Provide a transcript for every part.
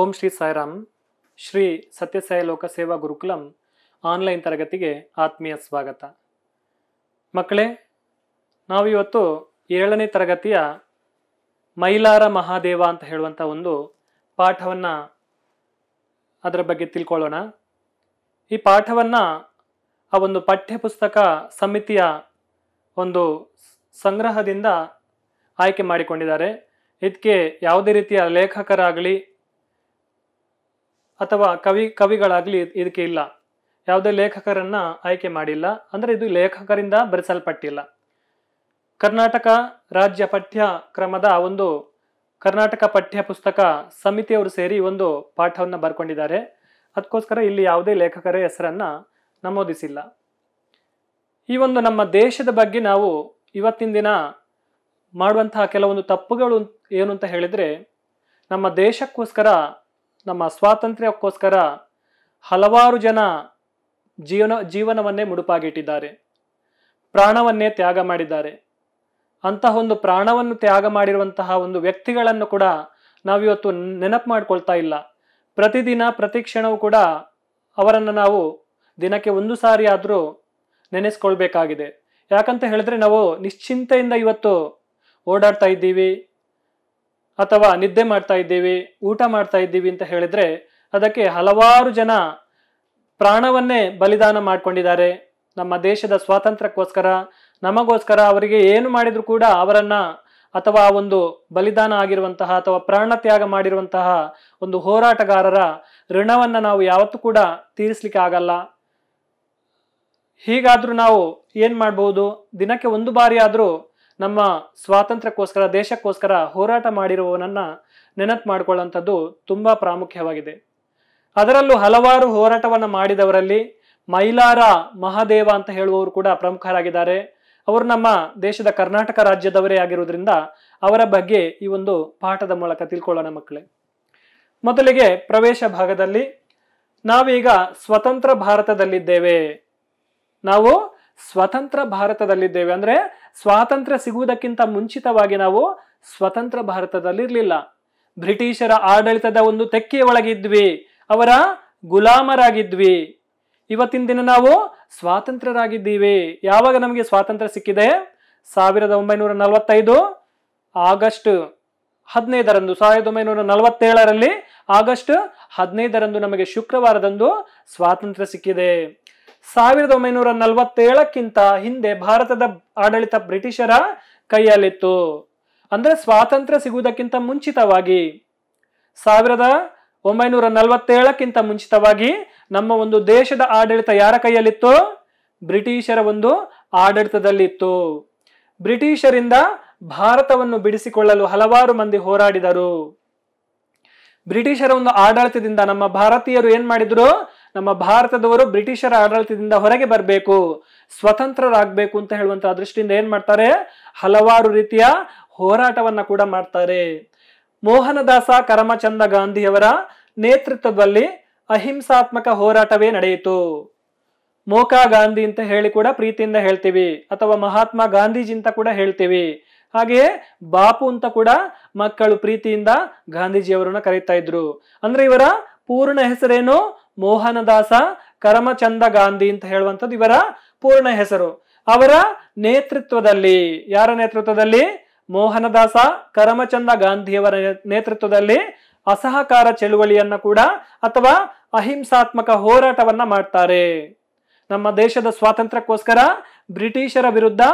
ಓಂ ಶ್ರೀ ಸಾಯಿರಾಮ್ ಶ್ರೀ ಸತ್ಯಸಾಯಿ ಸೇವಾ ಗುರುಕುಲಂ ಆನ್ಲೈನ್ ತರಗತಿಗೆ ಆತ್ಮೀಯ ಸ್ವಾಗತ ಮಕ್ಕಳೇ ನಾವಿವತ್ತು ಏಳನೇ ತರಗತಿಯ ಮೈಲಾರ ಮಹಾದೇವ ಅಂತ ಹೇಳುವಂಥ ಒಂದು ಪಾಠವನ್ನು ಅದರ ಬಗ್ಗೆ ತಿಳ್ಕೊಳ್ಳೋಣ ಈ ಪಾಠವನ್ನು ಆ ಒಂದು ಪಠ್ಯಪುಸ್ತಕ ಸಮಿತಿಯ ಒಂದು ಸಂಗ್ರಹದಿಂದ ಆಯ್ಕೆ ಮಾಡಿಕೊಂಡಿದ್ದಾರೆ ಇದಕ್ಕೆ ಯಾವುದೇ ರೀತಿಯ ಲೇಖಕರಾಗಲಿ ಅಥವಾ ಕವಿ ಕವಿಗಳಾಗಲಿ ಇದಕ್ಕೆ ಇಲ್ಲ ಯಾವುದೇ ಲೇಖಕರನ್ನ ಆಯ್ಕೆ ಮಾಡಿಲ್ಲ ಅಂದ್ರೆ ಇದು ಲೇಖಕರಿಂದ ಬರೆಸಲ್ಪಟ್ಟಿಲ್ಲ ಕರ್ನಾಟಕ ರಾಜ್ಯ ಪಠ್ಯಕ್ರಮದ ಒಂದು ಕರ್ನಾಟಕ ಪಠ್ಯ ಪುಸ್ತಕ ಸಮಿತಿಯವರು ಸೇರಿ ಒಂದು ಪಾಠವನ್ನು ಬರ್ಕೊಂಡಿದ್ದಾರೆ ಅದಕ್ಕೋಸ್ಕರ ಇಲ್ಲಿ ಯಾವುದೇ ಲೇಖಕರ ಹೆಸರನ್ನ ನಮೂದಿಸಿಲ್ಲ ಈ ಒಂದು ನಮ್ಮ ದೇಶದ ಬಗ್ಗೆ ನಾವು ಇವತ್ತಿನ ದಿನ ಮಾಡುವಂತಹ ಕೆಲವೊಂದು ತಪ್ಪುಗಳು ಏನು ಅಂತ ಹೇಳಿದ್ರೆ ನಮ್ಮ ದೇಶಕ್ಕೋಸ್ಕರ ನಮ್ಮ ಸ್ವಾತಂತ್ರ್ಯಕ್ಕೋಸ್ಕರ ಹಲವಾರು ಜನ ಜೀವನ ಜೀವನವನ್ನೇ ಮುಡುಪಾಗಿಟ್ಟಿದ್ದಾರೆ ಪ್ರಾಣವನ್ನೇ ತ್ಯಾಗ ಮಾಡಿದ್ದಾರೆ ಅಂತಹ ಒಂದು ಪ್ರಾಣವನ್ನು ತ್ಯಾಗ ಮಾಡಿರುವಂತಹ ಒಂದು ವ್ಯಕ್ತಿಗಳನ್ನು ಕೂಡ ನಾವಿವತ್ತು ನೆನಪು ಮಾಡಿಕೊಳ್ತಾ ಇಲ್ಲ ಪ್ರತಿದಿನ ಪ್ರತಿ ಕ್ಷಣವೂ ಕೂಡ ಅವರನ್ನು ನಾವು ದಿನಕ್ಕೆ ಒಂದು ಸಾರಿ ಆದರೂ ನೆನೆಸ್ಕೊಳ್ಬೇಕಾಗಿದೆ ಯಾಕಂತ ಹೇಳಿದ್ರೆ ನಾವು ನಿಶ್ಚಿಂತೆಯಿಂದ ಇವತ್ತು ಓಡಾಡ್ತಾ ಇದ್ದೀವಿ ಅಥವಾ ನಿದ್ದೆ ಮಾಡ್ತಾ ಇದ್ದೀವಿ ಊಟ ಮಾಡ್ತಾ ಇದ್ದೀವಿ ಅಂತ ಹೇಳಿದ್ರೆ ಅದಕ್ಕೆ ಹಲವಾರು ಜನ ಪ್ರಾಣವನ್ನೇ ಬಲಿದಾನ ಮಾಡಿಕೊಂಡಿದ್ದಾರೆ ನಮ್ಮ ದೇಶದ ಸ್ವಾತಂತ್ರ್ಯಕ್ಕೋಸ್ಕರ ನಮಗೋಸ್ಕರ ಅವರಿಗೆ ಏನು ಮಾಡಿದರೂ ಕೂಡ ಅವರನ್ನು ಅಥವಾ ಒಂದು ಬಲಿದಾನ ಆಗಿರುವಂತಹ ಅಥವಾ ಪ್ರಾಣ ತ್ಯಾಗ ಮಾಡಿರುವಂತಹ ಒಂದು ಹೋರಾಟಗಾರರ ಋಣವನ್ನ ನಾವು ಯಾವತ್ತೂ ಕೂಡ ತೀರಿಸಲಿಕ್ಕೆ ಆಗಲ್ಲ ಹೀಗಾದ್ರೂ ನಾವು ಏನು ಮಾಡ್ಬೋದು ದಿನಕ್ಕೆ ಒಂದು ಬಾರಿ ಆದರೂ ನಮ್ಮ ಸ್ವಾತಂತ್ರ್ಯಕ್ಕೋಸ್ಕರ ದೇಶಕ್ಕೋಸ್ಕರ ಹೋರಾಟ ಮಾಡಿರುವವನನ್ನು ನೆನಪು ಮಾಡಿಕೊಳ್ಳುವಂಥದ್ದು ತುಂಬ ಪ್ರಾಮುಖ್ಯವಾಗಿದೆ ಅದರಲ್ಲೂ ಹಲವಾರು ಹೋರಾಟವನ್ನು ಮಾಡಿದವರಲ್ಲಿ ಮೈಲಾರ ಮಹಾದೇವ ಅಂತ ಹೇಳುವವರು ಕೂಡ ಪ್ರಮುಖರಾಗಿದ್ದಾರೆ ಅವರು ನಮ್ಮ ದೇಶದ ಕರ್ನಾಟಕ ರಾಜ್ಯದವರೇ ಆಗಿರುವುದರಿಂದ ಅವರ ಬಗ್ಗೆ ಈ ಒಂದು ಪಾಠದ ಮೂಲಕ ತಿಳ್ಕೊಳ್ಳೋಣ ಮಕ್ಕಳೇ ಮೊದಲಿಗೆ ಪ್ರವೇಶ ಭಾಗದಲ್ಲಿ ನಾವೀಗ ಸ್ವತಂತ್ರ ಭಾರತದಲ್ಲಿದ್ದೇವೆ ನಾವು ಸ್ವತಂತ್ರ ಭಾರತದಲ್ಲಿದ್ದೇವೆ ಅಂದ್ರೆ ಸ್ವಾತಂತ್ರ್ಯ ಸಿಗುವುದಕ್ಕಿಂತ ಮುಂಚಿತವಾಗಿ ನಾವು ಸ್ವತಂತ್ರ ಭಾರತದಲ್ಲಿರಲಿಲ್ಲ ಬ್ರಿಟಿಷರ ಆಡಳಿತದ ಒಂದು ತೆಕ್ಕೆಯ ಒಳಗಿದ್ವಿ ಅವರ ಗುಲಾಮರಾಗಿದ್ವಿ ಇವತ್ತಿನ ದಿನ ನಾವು ಸ್ವಾತಂತ್ರ್ಯರಾಗಿದ್ದೀವಿ ಯಾವಾಗ ನಮಗೆ ಸ್ವಾತಂತ್ರ್ಯ ಸಿಕ್ಕಿದೆ ಸಾವಿರದ ಒಂಬೈನೂರ ನಲವತ್ತೈದು ಆಗಸ್ಟ್ ಹದಿನೈದರಂದು ಸಾವಿರದ ಒಂಬೈನೂರ ನಲವತ್ತೇಳರಲ್ಲಿ ಆಗಸ್ಟ್ ಹದಿನೈದರಂದು ನಮಗೆ ಶುಕ್ರವಾರದಂದು ಸ್ವಾತಂತ್ರ್ಯ ಸಿಕ್ಕಿದೆ ಸಾವಿರದ ಒಂಬೈನೂರ ನಲವತ್ತೇಳಕ್ಕಿಂತ ಹಿಂದೆ ಭಾರತದ ಆಡಳಿತ ಬ್ರಿಟಿಷರ ಕೈಯಲ್ಲಿತ್ತು ಅಂದ್ರೆ ಸ್ವಾತಂತ್ರ್ಯ ಸಿಗುವುದಕ್ಕಿಂತ ಮುಂಚಿತವಾಗಿ ಸಾವಿರದ ಒಂಬೈನೂರ ನಲವತ್ತೇಳಕ್ಕಿಂತ ಮುಂಚಿತವಾಗಿ ನಮ್ಮ ಒಂದು ದೇಶದ ಆಡಳಿತ ಯಾರ ಕೈಯಲ್ಲಿತ್ತು ಬ್ರಿಟಿಷರ ಒಂದು ಆಡಳಿತದಲ್ಲಿತ್ತು ಬ್ರಿಟಿಷರಿಂದ ಭಾರತವನ್ನು ಬಿಡಿಸಿಕೊಳ್ಳಲು ಹಲವಾರು ಮಂದಿ ಹೋರಾಡಿದರು ಬ್ರಿಟಿಷರ ಒಂದು ಆಡಳಿತದಿಂದ ನಮ್ಮ ಭಾರತೀಯರು ಏನ್ ಮಾಡಿದ್ರು ನಮ್ಮ ಭಾರತದವರು ಬ್ರಿಟಿಷರ ಆಡಳಿತದಿಂದ ಹೊರಗೆ ಬರಬೇಕು ಸ್ವತಂತ್ರರಾಗಬೇಕು ಅಂತ ಹೇಳುವಂತಹ ದೃಷ್ಟಿಯಿಂದ ಏನ್ ಮಾಡ್ತಾರೆ ಹಲವಾರು ರೀತಿಯ ಹೋರಾಟವನ್ನ ಕೂಡ ಮಾಡ್ತಾರೆ ಮೋಹನದಾಸ ಕರಮಚಂದ ಗಾಂಧಿಯವರ ನೇತೃತ್ವದಲ್ಲಿ ಅಹಿಂಸಾತ್ಮಕ ಹೋರಾಟವೇ ನಡೆಯಿತು ಮೋಕಾ ಗಾಂಧಿ ಅಂತ ಹೇಳಿ ಕೂಡ ಪ್ರೀತಿಯಿಂದ ಹೇಳ್ತೀವಿ ಅಥವಾ ಮಹಾತ್ಮ ಗಾಂಧೀಜಿ ಅಂತ ಕೂಡ ಹೇಳ್ತೀವಿ ಹಾಗೆಯೇ ಬಾಪು ಅಂತ ಕೂಡ ಮಕ್ಕಳು ಪ್ರೀತಿಯಿಂದ ಗಾಂಧೀಜಿಯವರನ್ನ ಕರೀತಾ ಇದ್ರು ಅಂದ್ರೆ ಇವರ ಪೂರ್ಣ ಹೆಸರೇನು ಮೋಹನದಾಸ ಕರಮಚಂದ ಗಾಂಧಿ ಅಂತ ಹೇಳುವಂಥದ್ದು ಇವರ ಪೂರ್ಣ ಹೆಸರು ಅವರ ನೇತೃತ್ವದಲ್ಲಿ ಯಾರ ನೇತೃತ್ವದಲ್ಲಿ ಮೋಹನದಾಸ ಕರಮಚಂದ ಗಾಂಧಿಯವರ ನೇತೃತ್ವದಲ್ಲಿ ಅಸಹಕಾರ ಚಳುವಳಿಯನ್ನ ಕೂಡ ಅಥವಾ ಅಹಿಂಸಾತ್ಮಕ ಹೋರಾಟವನ್ನ ಮಾಡ್ತಾರೆ ನಮ್ಮ ದೇಶದ ಸ್ವಾತಂತ್ರ್ಯಕ್ಕೋಸ್ಕರ ಬ್ರಿಟಿಷರ ವಿರುದ್ಧ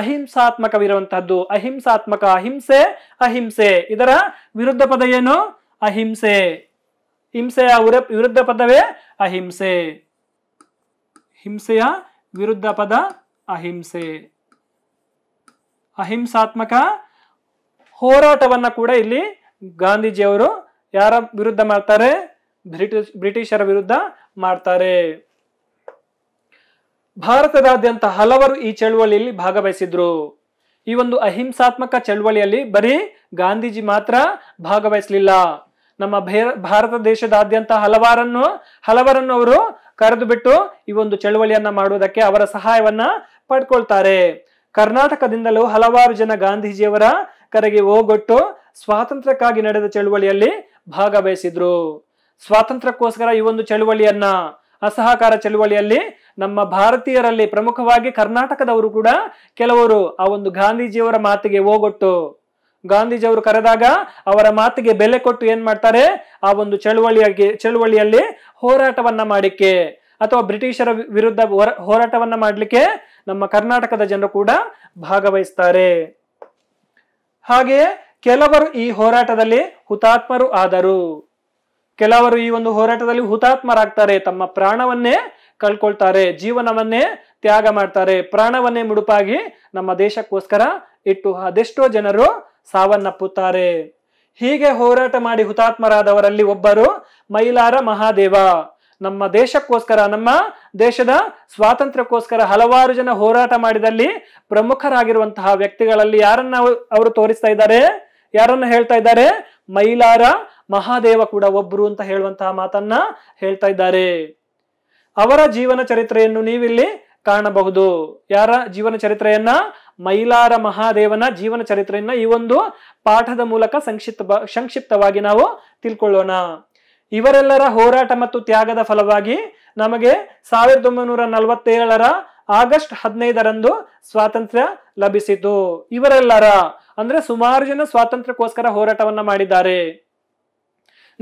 ಅಹಿಂಸಾತ್ಮಕವಿರುವಂತಹದ್ದು ಅಹಿಂಸಾತ್ಮಕ ಅಹಿಂಸೆ ಅಹಿಂಸೆ ಇದರ ವಿರುದ್ಧ ಪದ ಏನು ಅಹಿಂಸೆ ಹಿಂಸೆಯ ವಿರುದ್ಧ ಪದವೇ ಅಹಿಂಸೆ ಹಿಂಸೆಯ ವಿರುದ್ಧ ಪದ ಅಹಿಂಸೆ ಅಹಿಂಸಾತ್ಮಕ ಹೋರಾಟವನ್ನ ಕೂಡ ಇಲ್ಲಿ ಗಾಂಧೀಜಿಯವರು ಯಾರ ವಿರುದ್ಧ ಮಾಡ್ತಾರೆ ಬ್ರಿಟಿಷ್ ಬ್ರಿಟಿಷರ ವಿರುದ್ಧ ಮಾಡ್ತಾರೆ ಭಾರತದಾದ್ಯಂತ ಹಲವರು ಈ ಚಳುವಳಿಯಲ್ಲಿ ಭಾಗವಹಿಸಿದ್ರು ಈ ಒಂದು ಅಹಿಂಸಾತ್ಮಕ ಚಳುವಳಿಯಲ್ಲಿ ಬರೀ ಗಾಂಧೀಜಿ ಮಾತ್ರ ಭಾಗವಹಿಸಲಿಲ್ಲ ನಮ್ಮ ಭಾರತ ದೇಶದಾದ್ಯಂತ ಹಲವಾರನ್ನು ಹಲವರನ್ನು ಅವರು ಕರೆದು ಬಿಟ್ಟು ಈ ಒಂದು ಚಳುವಳಿಯನ್ನ ಮಾಡುವುದಕ್ಕೆ ಅವರ ಸಹಾಯವನ್ನ ಪಡ್ಕೊಳ್ತಾರೆ ಕರ್ನಾಟಕದಿಂದಲೂ ಹಲವಾರು ಜನ ಗಾಂಧೀಜಿಯವರ ಕರೆಗೆ ಹೋಗೊಟ್ಟು ಸ್ವಾತಂತ್ರ್ಯಕ್ಕಾಗಿ ನಡೆದ ಚಳುವಳಿಯಲ್ಲಿ ಭಾಗವಹಿಸಿದ್ರು ಸ್ವಾತಂತ್ರ್ಯಕ್ಕೋಸ್ಕರ ಈ ಒಂದು ಚಳುವಳಿಯನ್ನ ಅಸಹಕಾರ ಚಳುವಳಿಯಲ್ಲಿ ನಮ್ಮ ಭಾರತೀಯರಲ್ಲಿ ಪ್ರಮುಖವಾಗಿ ಕರ್ನಾಟಕದವರು ಕೂಡ ಕೆಲವರು ಆ ಒಂದು ಗಾಂಧೀಜಿಯವರ ಮಾತಿಗೆ ಹೋಗೊಟ್ಟು ಗಾಂಧೀಜಿ ಅವರು ಕರೆದಾಗ ಅವರ ಮಾತಿಗೆ ಬೆಲೆ ಕೊಟ್ಟು ಏನ್ ಮಾಡ್ತಾರೆ ಆ ಒಂದು ಚಳುವಳಿಯಾಗಿ ಚಳುವಳಿಯಲ್ಲಿ ಹೋರಾಟವನ್ನ ಮಾಡಿಕ್ಕೆ ಅಥವಾ ಬ್ರಿಟಿಷರ ವಿರುದ್ಧ ಹೋರಾಟವನ್ನ ಮಾಡಲಿಕ್ಕೆ ನಮ್ಮ ಕರ್ನಾಟಕದ ಜನರು ಕೂಡ ಭಾಗವಹಿಸ್ತಾರೆ ಹಾಗೆಯೇ ಕೆಲವರು ಈ ಹೋರಾಟದಲ್ಲಿ ಹುತಾತ್ಮರು ಆದರು ಕೆಲವರು ಈ ಒಂದು ಹೋರಾಟದಲ್ಲಿ ಹುತಾತ್ಮರಾಗ್ತಾರೆ ತಮ್ಮ ಪ್ರಾಣವನ್ನೇ ಕಳ್ಕೊಳ್ತಾರೆ ಜೀವನವನ್ನೇ ತ್ಯಾಗ ಮಾಡ್ತಾರೆ ಪ್ರಾಣವನ್ನೇ ಮುಡುಪಾಗಿ ನಮ್ಮ ದೇಶಕ್ಕೋಸ್ಕರ ಇಟ್ಟು ಅದೆಷ್ಟೋ ಜನರು ಸಾವನ್ನಪ್ಪುತ್ತಾರೆ ಹೀಗೆ ಹೋರಾಟ ಮಾಡಿ ಹುತಾತ್ಮರಾದವರಲ್ಲಿ ಒಬ್ಬರು ಮೈಲಾರ ಮಹಾದೇವ ನಮ್ಮ ದೇಶಕ್ಕೋಸ್ಕರ ನಮ್ಮ ದೇಶದ ಸ್ವಾತಂತ್ರ್ಯಕ್ಕೋಸ್ಕರ ಹಲವಾರು ಜನ ಹೋರಾಟ ಮಾಡಿದಲ್ಲಿ ಪ್ರಮುಖರಾಗಿರುವಂತಹ ವ್ಯಕ್ತಿಗಳಲ್ಲಿ ಯಾರನ್ನ ಅವರು ತೋರಿಸ್ತಾ ಇದ್ದಾರೆ ಯಾರನ್ನ ಹೇಳ್ತಾ ಇದ್ದಾರೆ ಮೈಲಾರ ಮಹಾದೇವ ಕೂಡ ಒಬ್ರು ಅಂತ ಹೇಳುವಂತಹ ಮಾತನ್ನ ಹೇಳ್ತಾ ಇದ್ದಾರೆ ಅವರ ಜೀವನ ಚರಿತ್ರೆಯನ್ನು ನೀವಿಲ್ಲಿ ಕಾಣಬಹುದು ಯಾರ ಜೀವನ ಚರಿತ್ರೆಯನ್ನ ಮೈಲಾರ ಮಹಾದೇವನ ಜೀವನ ಚರಿತ್ರೆಯನ್ನ ಈ ಒಂದು ಪಾಠದ ಮೂಲಕ ಸಂಕ್ಷಿಪ್ತ ಸಂಕ್ಷಿಪ್ತವಾಗಿ ನಾವು ತಿಳ್ಕೊಳ್ಳೋಣ ಇವರೆಲ್ಲರ ಹೋರಾಟ ಮತ್ತು ತ್ಯಾಗದ ಫಲವಾಗಿ ನಮಗೆ ಸಾವಿರದ ಒಂಬೈನೂರ ನಲವತ್ತೇಳರ ಆಗಸ್ಟ್ ಹದಿನೈದರಂದು ಸ್ವಾತಂತ್ರ್ಯ ಲಭಿಸಿತು ಇವರೆಲ್ಲರ ಅಂದ್ರೆ ಸುಮಾರು ಜನ ಸ್ವಾತಂತ್ರ್ಯಕ್ಕೋಸ್ಕರ ಹೋರಾಟವನ್ನ ಮಾಡಿದ್ದಾರೆ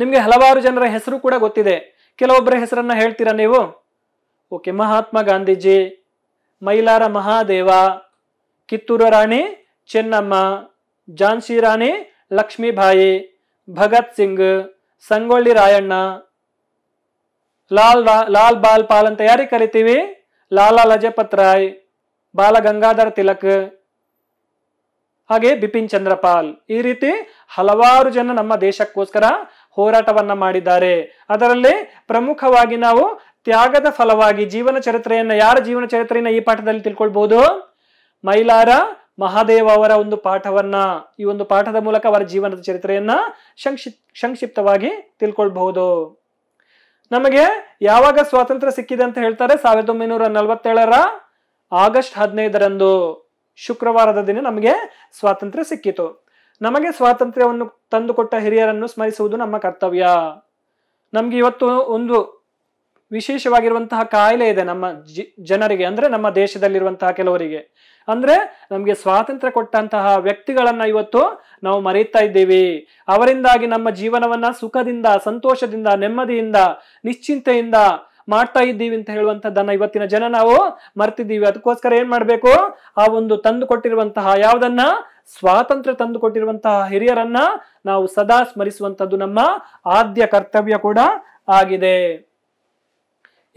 ನಿಮ್ಗೆ ಹಲವಾರು ಜನರ ಹೆಸರು ಕೂಡ ಗೊತ್ತಿದೆ ಕೆಲವೊಬ್ಬರ ಹೆಸರನ್ನ ಹೇಳ್ತೀರಾ ನೀವು ಓಕೆ ಮಹಾತ್ಮ ಗಾಂಧೀಜಿ ಮೈಲಾರ ಮಹಾದೇವ ಕಿತ್ತೂರ ರಾಣಿ ಚೆನ್ನಮ್ಮ ಝಾನ್ಸಿ ರಾಣಿ ಲಕ್ಷ್ಮೀಬಾಯಿ ಭಗತ್ ಸಿಂಗ್ ಸಂಗೊಳ್ಳಿ ರಾಯಣ್ಣ ಲಾಲ್ ಲಾಲ್ ಬಾಲ್ ಪಾಲ್ ಅಂತ ಯಾರಿ ಕರಿತೀವಿ ಲಾಲಾ ಲಜಪತ್ ರಾಯ್ ಬಾಲ ಗಂಗಾಧರ ತಿಲಕ್ ಹಾಗೆ ಬಿಪಿನ್ ಚಂದ್ರಪಾಲ್ ಈ ರೀತಿ ಹಲವಾರು ಜನ ನಮ್ಮ ದೇಶಕ್ಕೋಸ್ಕರ ಹೋರಾಟವನ್ನ ಮಾಡಿದ್ದಾರೆ ಅದರಲ್ಲಿ ಪ್ರಮುಖವಾಗಿ ನಾವು ತ್ಯಾಗದ ಫಲವಾಗಿ ಜೀವನ ಚರಿತ್ರೆಯನ್ನ ಯಾರ ಜೀವನ ಚರಿತ್ರೆಯನ್ನ ಈ ಪಾಠದಲ್ಲಿ ತಿಳ್ಕೊಳ್ಬಹುದು ಮೈಲಾರ ಮಹಾದೇವ ಅವರ ಒಂದು ಪಾಠವನ್ನ ಈ ಒಂದು ಪಾಠದ ಮೂಲಕ ಅವರ ಜೀವನದ ಚರಿತ್ರೆಯನ್ನ ಸಂಕ್ಷಿಪ್ ಸಂಕ್ಷಿಪ್ತವಾಗಿ ತಿಳ್ಕೊಳ್ಬಹುದು ನಮಗೆ ಯಾವಾಗ ಸ್ವಾತಂತ್ರ್ಯ ಸಿಕ್ಕಿದೆ ಅಂತ ಹೇಳ್ತಾರೆ ಸಾವಿರದ ಒಂಬೈನೂರ ನಲವತ್ತೇಳರ ಆಗಸ್ಟ್ ಹದಿನೈದರಂದು ಶುಕ್ರವಾರದ ದಿನ ನಮಗೆ ಸ್ವಾತಂತ್ರ್ಯ ಸಿಕ್ಕಿತು ನಮಗೆ ಸ್ವಾತಂತ್ರ್ಯವನ್ನು ತಂದುಕೊಟ್ಟ ಹಿರಿಯರನ್ನು ಸ್ಮರಿಸುವುದು ನಮ್ಮ ಕರ್ತವ್ಯ ನಮ್ಗೆ ಇವತ್ತು ಒಂದು ವಿಶೇಷವಾಗಿರುವಂತಹ ಕಾಯಿಲೆ ಇದೆ ನಮ್ಮ ಜನರಿಗೆ ಅಂದ್ರೆ ನಮ್ಮ ದೇಶದಲ್ಲಿರುವಂತಹ ಕೆಲವರಿಗೆ ಅಂದ್ರೆ ನಮಗೆ ಸ್ವಾತಂತ್ರ್ಯ ಕೊಟ್ಟಂತಹ ವ್ಯಕ್ತಿಗಳನ್ನ ಇವತ್ತು ನಾವು ಮರೆಯುತ್ತಾ ಇದ್ದೇವೆ ಅವರಿಂದಾಗಿ ನಮ್ಮ ಜೀವನವನ್ನ ಸುಖದಿಂದ ಸಂತೋಷದಿಂದ ನೆಮ್ಮದಿಯಿಂದ ನಿಶ್ಚಿಂತೆಯಿಂದ ಮಾಡ್ತಾ ಇದ್ದೀವಿ ಅಂತ ಹೇಳುವಂತದ್ದನ್ನ ಇವತ್ತಿನ ಜನ ನಾವು ಮರ್ತಿದ್ದೀವಿ ಅದಕ್ಕೋಸ್ಕರ ಏನ್ ಮಾಡ್ಬೇಕು ಆ ಒಂದು ತಂದು ಕೊಟ್ಟಿರುವಂತಹ ಯಾವುದನ್ನ ಸ್ವಾತಂತ್ರ್ಯ ತಂದು ಕೊಟ್ಟಿರುವಂತಹ ಹಿರಿಯರನ್ನ ನಾವು ಸದಾ ಸ್ಮರಿಸುವಂತದ್ದು ನಮ್ಮ ಆದ್ಯ ಕರ್ತವ್ಯ ಕೂಡ ಆಗಿದೆ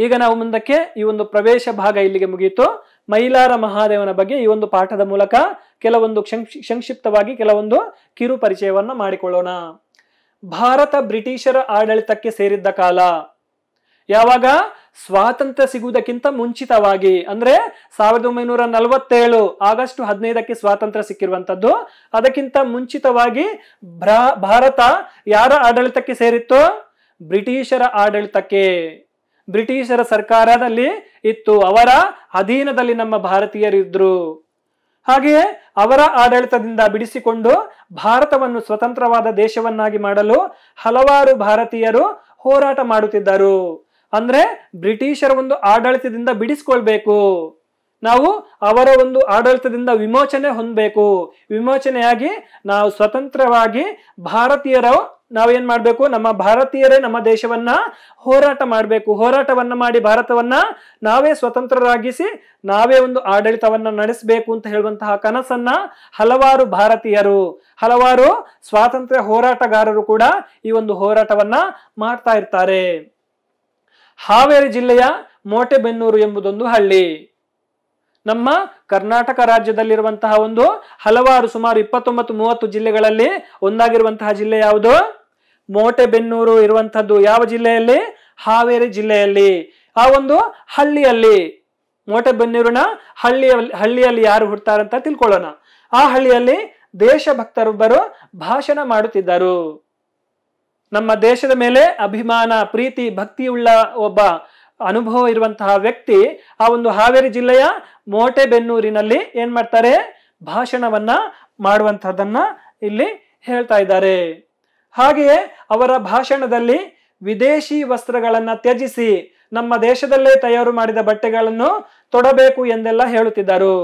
ಈಗ ನಾವು ಮುಂದಕ್ಕೆ ಈ ಒಂದು ಪ್ರವೇಶ ಭಾಗ ಇಲ್ಲಿಗೆ ಮುಗಿಯಿತು ಮೈಲಾರ ಮಹಾದೇವನ ಬಗ್ಗೆ ಈ ಒಂದು ಪಾಠದ ಮೂಲಕ ಕೆಲವೊಂದು ಸಂಕ್ಷಿಪ್ತವಾಗಿ ಕೆಲವೊಂದು ಕಿರು ಪರಿಚಯವನ್ನು ಮಾಡಿಕೊಳ್ಳೋಣ ಭಾರತ ಬ್ರಿಟಿಷರ ಆಡಳಿತಕ್ಕೆ ಸೇರಿದ್ದ ಕಾಲ ಯಾವಾಗ ಸ್ವಾತಂತ್ರ್ಯ ಸಿಗುವುದಕ್ಕಿಂತ ಮುಂಚಿತವಾಗಿ ಅಂದ್ರೆ ಸಾವಿರದ ಒಂಬೈನೂರ ನಲವತ್ತೇಳು ಆಗಸ್ಟ್ ಹದಿನೈದಕ್ಕೆ ಸ್ವಾತಂತ್ರ್ಯ ಸಿಕ್ಕಿರುವಂತದ್ದು ಅದಕ್ಕಿಂತ ಮುಂಚಿತವಾಗಿ ಭಾರತ ಯಾರ ಆಡಳಿತಕ್ಕೆ ಸೇರಿತ್ತು ಬ್ರಿಟಿಷರ ಆಡಳಿತಕ್ಕೆ ಬ್ರಿಟಿಷರ ಸರ್ಕಾರದಲ್ಲಿ ಇತ್ತು ಅವರ ಅಧೀನದಲ್ಲಿ ನಮ್ಮ ಭಾರತೀಯರಿದ್ರು ಹಾಗೆಯೇ ಅವರ ಆಡಳಿತದಿಂದ ಬಿಡಿಸಿಕೊಂಡು ಭಾರತವನ್ನು ಸ್ವತಂತ್ರವಾದ ದೇಶವನ್ನಾಗಿ ಮಾಡಲು ಹಲವಾರು ಭಾರತೀಯರು ಹೋರಾಟ ಮಾಡುತ್ತಿದ್ದರು ಅಂದ್ರೆ ಬ್ರಿಟಿಷರ ಒಂದು ಆಡಳಿತದಿಂದ ಬಿಡಿಸಿಕೊಳ್ಬೇಕು ನಾವು ಅವರ ಒಂದು ಆಡಳಿತದಿಂದ ವಿಮೋಚನೆ ಹೊಂದಬೇಕು ವಿಮೋಚನೆಯಾಗಿ ನಾವು ಸ್ವತಂತ್ರವಾಗಿ ಭಾರತೀಯರ ನಾವೇನ್ ಮಾಡಬೇಕು ನಮ್ಮ ಭಾರತೀಯರೇ ನಮ್ಮ ದೇಶವನ್ನ ಹೋರಾಟ ಮಾಡಬೇಕು ಹೋರಾಟವನ್ನ ಮಾಡಿ ಭಾರತವನ್ನ ನಾವೇ ಸ್ವತಂತ್ರರಾಗಿಸಿ ನಾವೇ ಒಂದು ಆಡಳಿತವನ್ನ ನಡೆಸಬೇಕು ಅಂತ ಹೇಳುವಂತಹ ಕನಸನ್ನ ಹಲವಾರು ಭಾರತೀಯರು ಹಲವಾರು ಸ್ವಾತಂತ್ರ್ಯ ಹೋರಾಟಗಾರರು ಕೂಡ ಈ ಒಂದು ಹೋರಾಟವನ್ನ ಮಾಡ್ತಾ ಇರ್ತಾರೆ ಹಾವೇರಿ ಜಿಲ್ಲೆಯ ಮೋಟೆಬೆನ್ನೂರು ಎಂಬುದೊಂದು ಹಳ್ಳಿ ನಮ್ಮ ಕರ್ನಾಟಕ ರಾಜ್ಯದಲ್ಲಿರುವಂತಹ ಒಂದು ಹಲವಾರು ಸುಮಾರು ಇಪ್ಪತ್ತೊಂಬತ್ತು ಮೂವತ್ತು ಜಿಲ್ಲೆಗಳಲ್ಲಿ ಒಂದಾಗಿರುವಂತಹ ಜಿಲ್ಲೆ ಯಾವುದು ಮೋಟೆಬೆನ್ನೂರು ಇರುವಂತಹದ್ದು ಯಾವ ಜಿಲ್ಲೆಯಲ್ಲಿ ಹಾವೇರಿ ಜಿಲ್ಲೆಯಲ್ಲಿ ಆ ಒಂದು ಹಳ್ಳಿಯಲ್ಲಿ ಮೋಟೆಬೆನ್ನೂರಿನ ಹಳ್ಳಿಯ ಹಳ್ಳಿಯಲ್ಲಿ ಯಾರು ಹುಡ್ತಾರಂತ ತಿಳ್ಕೊಳ್ಳೋಣ ಆ ಹಳ್ಳಿಯಲ್ಲಿ ದೇಶಭಕ್ತರೊಬ್ಬರು ಭಾಷಣ ಮಾಡುತ್ತಿದ್ದರು ನಮ್ಮ ದೇಶದ ಮೇಲೆ ಅಭಿಮಾನ ಪ್ರೀತಿ ಭಕ್ತಿಯುಳ್ಳ ಒಬ್ಬ ಅನುಭವ ಇರುವಂತಹ ವ್ಯಕ್ತಿ ಆ ಒಂದು ಹಾವೇರಿ ಜಿಲ್ಲೆಯ ಮೋಟೆಬೆನ್ನೂರಿನಲ್ಲಿ ಏನ್ ಮಾಡ್ತಾರೆ ಭಾಷಣವನ್ನ ಮಾಡುವಂತಹದನ್ನ ಇಲ್ಲಿ ಹೇಳ್ತಾ ಇದ್ದಾರೆ ಹಾಗೆಯೇ ಅವರ ಭಾಷಣದಲ್ಲಿ ವಿದೇಶಿ ವಸ್ತ್ರಗಳನ್ನು ತ್ಯಜಿಸಿ ನಮ್ಮ ದೇಶದಲ್ಲೇ ತಯಾರು ಮಾಡಿದ ಬಟ್ಟೆಗಳನ್ನು ತೊಡಬೇಕು ಎಂದೆಲ್ಲ ಹೇಳುತ್ತಿದ್ದರು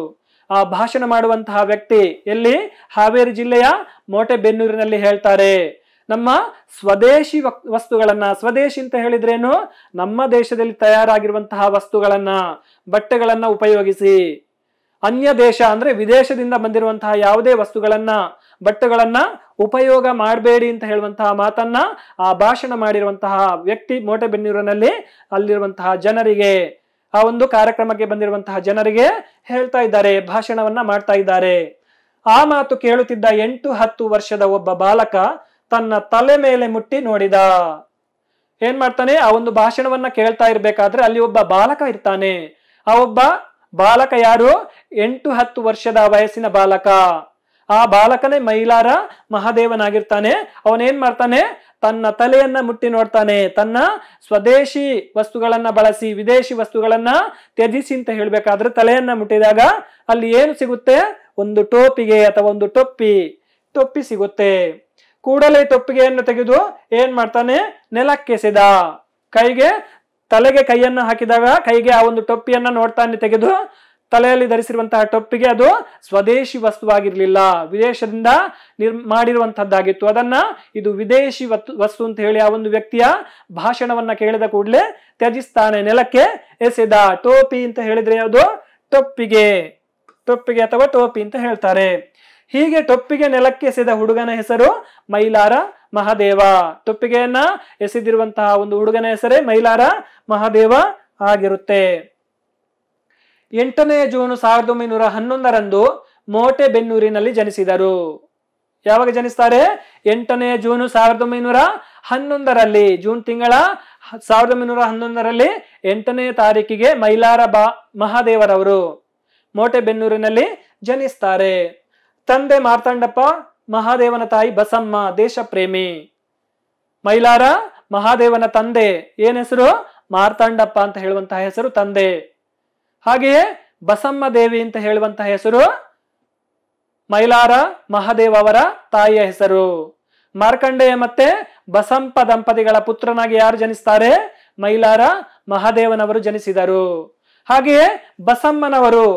ಆ ಭಾಷಣ ಮಾಡುವಂತಹ ವ್ಯಕ್ತಿ ಎಲ್ಲಿ ಹಾವೇರಿ ಜಿಲ್ಲೆಯ ಮೋಟೆಬೆನ್ನೂರಿನಲ್ಲಿ ಹೇಳ್ತಾರೆ ನಮ್ಮ ಸ್ವದೇಶಿ ವಸ್ತುಗಳನ್ನ ಸ್ವದೇಶಿ ಅಂತ ಹೇಳಿದ್ರೇನು ನಮ್ಮ ದೇಶದಲ್ಲಿ ತಯಾರಾಗಿರುವಂತಹ ವಸ್ತುಗಳನ್ನ ಬಟ್ಟೆಗಳನ್ನ ಉಪಯೋಗಿಸಿ ಅನ್ಯ ದೇಶ ಅಂದ್ರೆ ವಿದೇಶದಿಂದ ಬಂದಿರುವಂತಹ ಯಾವುದೇ ವಸ್ತುಗಳನ್ನ ಬಟ್ಟೆಗಳನ್ನ ಉಪಯೋಗ ಮಾಡಬೇಡಿ ಅಂತ ಹೇಳುವಂತಹ ಮಾತನ್ನ ಆ ಭಾಷಣ ಮಾಡಿರುವಂತಹ ವ್ಯಕ್ತಿ ಮೋಟೆಬೆನ್ನೂರಿನಲ್ಲಿ ಅಲ್ಲಿರುವಂತಹ ಜನರಿಗೆ ಆ ಒಂದು ಕಾರ್ಯಕ್ರಮಕ್ಕೆ ಬಂದಿರುವಂತಹ ಜನರಿಗೆ ಹೇಳ್ತಾ ಇದ್ದಾರೆ ಭಾಷಣವನ್ನ ಮಾಡ್ತಾ ಇದ್ದಾರೆ ಆ ಮಾತು ಕೇಳುತ್ತಿದ್ದ ಎಂಟು ಹತ್ತು ವರ್ಷದ ಒಬ್ಬ ಬಾಲಕ ತನ್ನ ತಲೆ ಮೇಲೆ ಮುಟ್ಟಿ ನೋಡಿದ ಏನ್ ಮಾಡ್ತಾನೆ ಆ ಒಂದು ಭಾಷಣವನ್ನ ಕೇಳ್ತಾ ಇರ್ಬೇಕಾದ್ರೆ ಅಲ್ಲಿ ಒಬ್ಬ ಬಾಲಕ ಇರ್ತಾನೆ ಆ ಒಬ್ಬ ಬಾಲಕ ಯಾರು ಎಂಟು ಹತ್ತು ವರ್ಷದ ವಯಸ್ಸಿನ ಬಾಲಕ ಆ ಬಾಲಕನೇ ಮೈಲಾರ ಮಹಾದೇವನಾಗಿರ್ತಾನೆ ಅವನೇನ್ ಮಾಡ್ತಾನೆ ತನ್ನ ತಲೆಯನ್ನ ಮುಟ್ಟಿ ನೋಡ್ತಾನೆ ತನ್ನ ಸ್ವದೇಶಿ ವಸ್ತುಗಳನ್ನ ಬಳಸಿ ವಿದೇಶಿ ವಸ್ತುಗಳನ್ನ ತ್ಯಜಿಸಿ ಅಂತ ಹೇಳ್ಬೇಕಾದ್ರೆ ತಲೆಯನ್ನ ಮುಟ್ಟಿದಾಗ ಅಲ್ಲಿ ಏನು ಸಿಗುತ್ತೆ ಒಂದು ಟೋಪಿಗೆ ಅಥವಾ ಒಂದು ಟೊಪ್ಪಿ ಟೊಪ್ಪಿ ಸಿಗುತ್ತೆ ಕೂಡಲೇ ಟೊಪ್ಪಿಗೆಯನ್ನು ತೆಗೆದು ಏನ್ ಮಾಡ್ತಾನೆ ನೆಲಕ್ಕೆಸೆದ ಕೈಗೆ ತಲೆಗೆ ಕೈಯನ್ನ ಹಾಕಿದಾಗ ಕೈಗೆ ಆ ಒಂದು ಟೊಪ್ಪಿಯನ್ನ ನೋಡ್ತಾನೆ ತೆಗೆದು ತಲೆಯಲ್ಲಿ ಧರಿಸಿರುವಂತಹ ಟೊಪ್ಪಿಗೆ ಅದು ಸ್ವದೇಶಿ ವಸ್ತುವಾಗಿರಲಿಲ್ಲ ವಿದೇಶದಿಂದ ನಿರ್ ಮಾಡಿರುವಂತಹದ್ದಾಗಿತ್ತು ಅದನ್ನ ಇದು ವಿದೇಶಿ ವಸ್ತು ಅಂತ ಹೇಳಿ ಆ ಒಂದು ವ್ಯಕ್ತಿಯ ಭಾಷಣವನ್ನ ಕೇಳಿದ ಕೂಡಲೇ ತ್ಯಜಿಸ್ತಾನೆ ನೆಲಕ್ಕೆ ಎಸೆದ ಟೋಪಿ ಅಂತ ಹೇಳಿದ್ರೆ ಯಾವುದು ಟೊಪ್ಪಿಗೆ ಟೊಪ್ಪಿಗೆ ಅಥವಾ ಟೋಪಿ ಅಂತ ಹೇಳ್ತಾರೆ ಹೀಗೆ ಟೊಪ್ಪಿಗೆ ನೆಲಕ್ಕೆ ಎಸೆದ ಹುಡುಗನ ಹೆಸರು ಮೈಲಾರ ಮಹಾದೇವ ಟೊಪ್ಪಿಗೆಯನ್ನ ಎಸೆದಿರುವಂತಹ ಒಂದು ಹುಡುಗನ ಹೆಸರೇ ಮೈಲಾರ ಮಹಾದೇವ ಆಗಿರುತ್ತೆ ಎಂಟನೇ ಜೂನ್ ಸಾವಿರದ ಒಂಬೈನೂರ ಹನ್ನೊಂದರಂದು ಬೆನ್ನೂರಿನಲ್ಲಿ ಜನಿಸಿದರು ಯಾವಾಗ ಜನಿಸ್ತಾರೆ ಎಂಟನೇ ಜೂನ್ ಸಾವಿರದ ಒಂಬೈನೂರ ಹನ್ನೊಂದರಲ್ಲಿ ಜೂನ್ ತಿಂಗಳ ಸಾವಿರದ ಒಂಬೈನೂರ ಹನ್ನೊಂದರಲ್ಲಿ ಎಂಟನೇ ತಾರೀಕಿಗೆ ಮೈಲಾರ ಬಾ ಮಹಾದೇವರವರು ಬೆನ್ನೂರಿನಲ್ಲಿ ಜನಿಸ್ತಾರೆ ತಂದೆ ಮಾರ್ತಾಂಡಪ್ಪ ಮಹಾದೇವನ ತಾಯಿ ಬಸಮ್ಮ ದೇಶ ಪ್ರೇಮಿ ಮೈಲಾರ ಮಹಾದೇವನ ತಂದೆ ಏನ್ ಹೆಸರು ಮಾರ್ತಾಂಡಪ್ಪ ಅಂತ ಹೇಳುವಂತಹ ಹೆಸರು ತಂದೆ ಹಾಗೆಯೇ ಬಸಮ್ಮ ದೇವಿ ಅಂತ ಹೇಳುವಂತಹ ಹೆಸರು ಮೈಲಾರ ಮಹಾದೇವ್ ಅವರ ತಾಯಿಯ ಹೆಸರು ಮಾರ್ಕಂಡೇಯ ಮತ್ತೆ ಬಸಂಪ ದಂಪತಿಗಳ ಪುತ್ರನಾಗಿ ಯಾರು ಜನಿಸ್ತಾರೆ ಮೈಲಾರ ಮಹಾದೇವನವರು ಜನಿಸಿದರು ಹಾಗೆಯೇ ಬಸಮ್ಮನವರು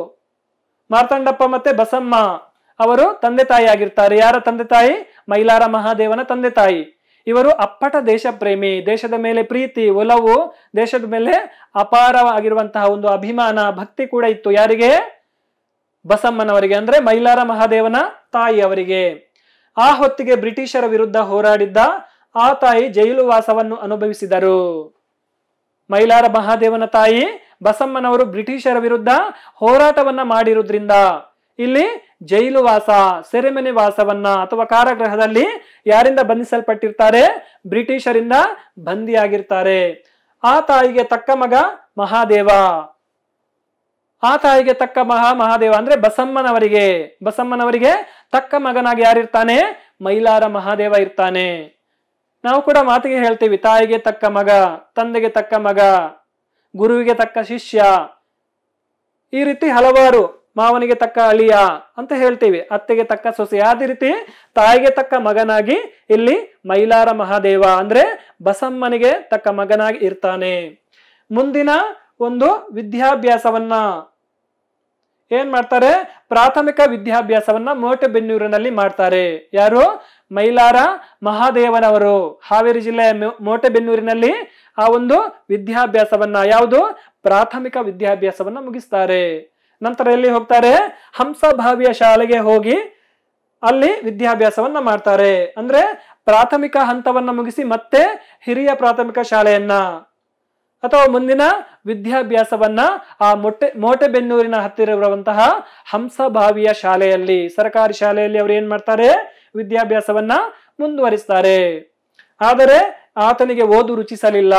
ಮಾರ್ತಂಡಪ್ಪ ಮತ್ತೆ ಬಸಮ್ಮ ಅವರು ತಂದೆ ತಾಯಿ ಆಗಿರ್ತಾರೆ ಯಾರ ತಂದೆ ತಾಯಿ ಮೈಲಾರ ಮಹಾದೇವನ ತಂದೆ ತಾಯಿ ಇವರು ಅಪ್ಪಟ ದೇಶ ಪ್ರೇಮಿ ದೇಶದ ಮೇಲೆ ಪ್ರೀತಿ ಒಲವು ದೇಶದ ಮೇಲೆ ಅಪಾರವಾಗಿರುವಂತಹ ಒಂದು ಅಭಿಮಾನ ಭಕ್ತಿ ಕೂಡ ಇತ್ತು ಯಾರಿಗೆ ಬಸಮ್ಮನವರಿಗೆ ಅಂದ್ರೆ ಮೈಲಾರ ಮಹಾದೇವನ ತಾಯಿ ಅವರಿಗೆ ಆ ಹೊತ್ತಿಗೆ ಬ್ರಿಟಿಷರ ವಿರುದ್ಧ ಹೋರಾಡಿದ್ದ ಆ ತಾಯಿ ಜೈಲು ವಾಸವನ್ನು ಅನುಭವಿಸಿದರು ಮೈಲಾರ ಮಹಾದೇವನ ತಾಯಿ ಬಸಮ್ಮನವರು ಬ್ರಿಟಿಷರ ವಿರುದ್ಧ ಹೋರಾಟವನ್ನ ಮಾಡಿರುವುದ್ರಿಂದ ಇಲ್ಲಿ ಜೈಲು ವಾಸ ಸೆರೆಮನೆ ವಾಸವನ್ನ ಅಥವಾ ಕಾರಾಗೃಹದಲ್ಲಿ ಯಾರಿಂದ ಬಂಧಿಸಲ್ಪಟ್ಟಿರ್ತಾರೆ ಬ್ರಿಟಿಷರಿಂದ ಬಂಧಿಯಾಗಿರ್ತಾರೆ ಆ ತಾಯಿಗೆ ತಕ್ಕ ಮಗ ಮಹಾದೇವ ಆ ತಾಯಿಗೆ ತಕ್ಕ ಮಹಾ ಮಹಾದೇವ ಅಂದ್ರೆ ಬಸಮ್ಮನವರಿಗೆ ಬಸಮ್ಮನವರಿಗೆ ತಕ್ಕ ಮಗನಾಗಿ ಯಾರಿರ್ತಾನೆ ಮೈಲಾರ ಮಹಾದೇವ ಇರ್ತಾನೆ ನಾವು ಕೂಡ ಮಾತಿಗೆ ಹೇಳ್ತೀವಿ ತಾಯಿಗೆ ತಕ್ಕ ಮಗ ತಂದೆಗೆ ತಕ್ಕ ಮಗ ಗುರುವಿಗೆ ತಕ್ಕ ಶಿಷ್ಯ ಈ ರೀತಿ ಹಲವಾರು ಮಾವನಿಗೆ ತಕ್ಕ ಅಳಿಯ ಅಂತ ಹೇಳ್ತೀವಿ ಅತ್ತೆಗೆ ತಕ್ಕ ಸೊಸೆ ಅದೇ ರೀತಿ ತಾಯಿಗೆ ತಕ್ಕ ಮಗನಾಗಿ ಇಲ್ಲಿ ಮೈಲಾರ ಮಹಾದೇವ ಅಂದ್ರೆ ಬಸಮ್ಮನಿಗೆ ತಕ್ಕ ಮಗನಾಗಿ ಇರ್ತಾನೆ ಮುಂದಿನ ಒಂದು ವಿದ್ಯಾಭ್ಯಾಸವನ್ನ ಏನ್ ಮಾಡ್ತಾರೆ ಪ್ರಾಥಮಿಕ ವಿದ್ಯಾಭ್ಯಾಸವನ್ನ ಮೋಟೆಬೆನ್ನೂರಿನಲ್ಲಿ ಮಾಡ್ತಾರೆ ಯಾರು ಮೈಲಾರ ಮಹಾದೇವನವರು ಹಾವೇರಿ ಜಿಲ್ಲೆಯ ಮೋಟೆಬೆನ್ನೂರಿನಲ್ಲಿ ಆ ಒಂದು ವಿದ್ಯಾಭ್ಯಾಸವನ್ನ ಯಾವುದು ಪ್ರಾಥಮಿಕ ವಿದ್ಯಾಭ್ಯಾಸವನ್ನ ಮುಗಿಸ್ತಾರೆ ನಂತರ ಎಲ್ಲಿ ಹೋಗ್ತಾರೆ ಹಂಸಭಾವಿಯ ಶಾಲೆಗೆ ಹೋಗಿ ಅಲ್ಲಿ ವಿದ್ಯಾಭ್ಯಾಸವನ್ನ ಮಾಡ್ತಾರೆ ಅಂದ್ರೆ ಪ್ರಾಥಮಿಕ ಹಂತವನ್ನ ಮುಗಿಸಿ ಮತ್ತೆ ಹಿರಿಯ ಪ್ರಾಥಮಿಕ ಶಾಲೆಯನ್ನ ಅಥವಾ ಮುಂದಿನ ವಿದ್ಯಾಭ್ಯಾಸವನ್ನ ಆ ಮೊಟ್ಟೆ ಮೋಟೆಬೆನ್ನೂರಿನ ಇರುವಂತಹ ಹಂಸಭಾವಿಯ ಶಾಲೆಯಲ್ಲಿ ಸರ್ಕಾರಿ ಶಾಲೆಯಲ್ಲಿ ಅವರು ಏನ್ ಮಾಡ್ತಾರೆ ವಿದ್ಯಾಭ್ಯಾಸವನ್ನ ಮುಂದುವರಿಸ್ತಾರೆ ಆದರೆ ಆತನಿಗೆ ಓದು ರುಚಿಸಲಿಲ್ಲ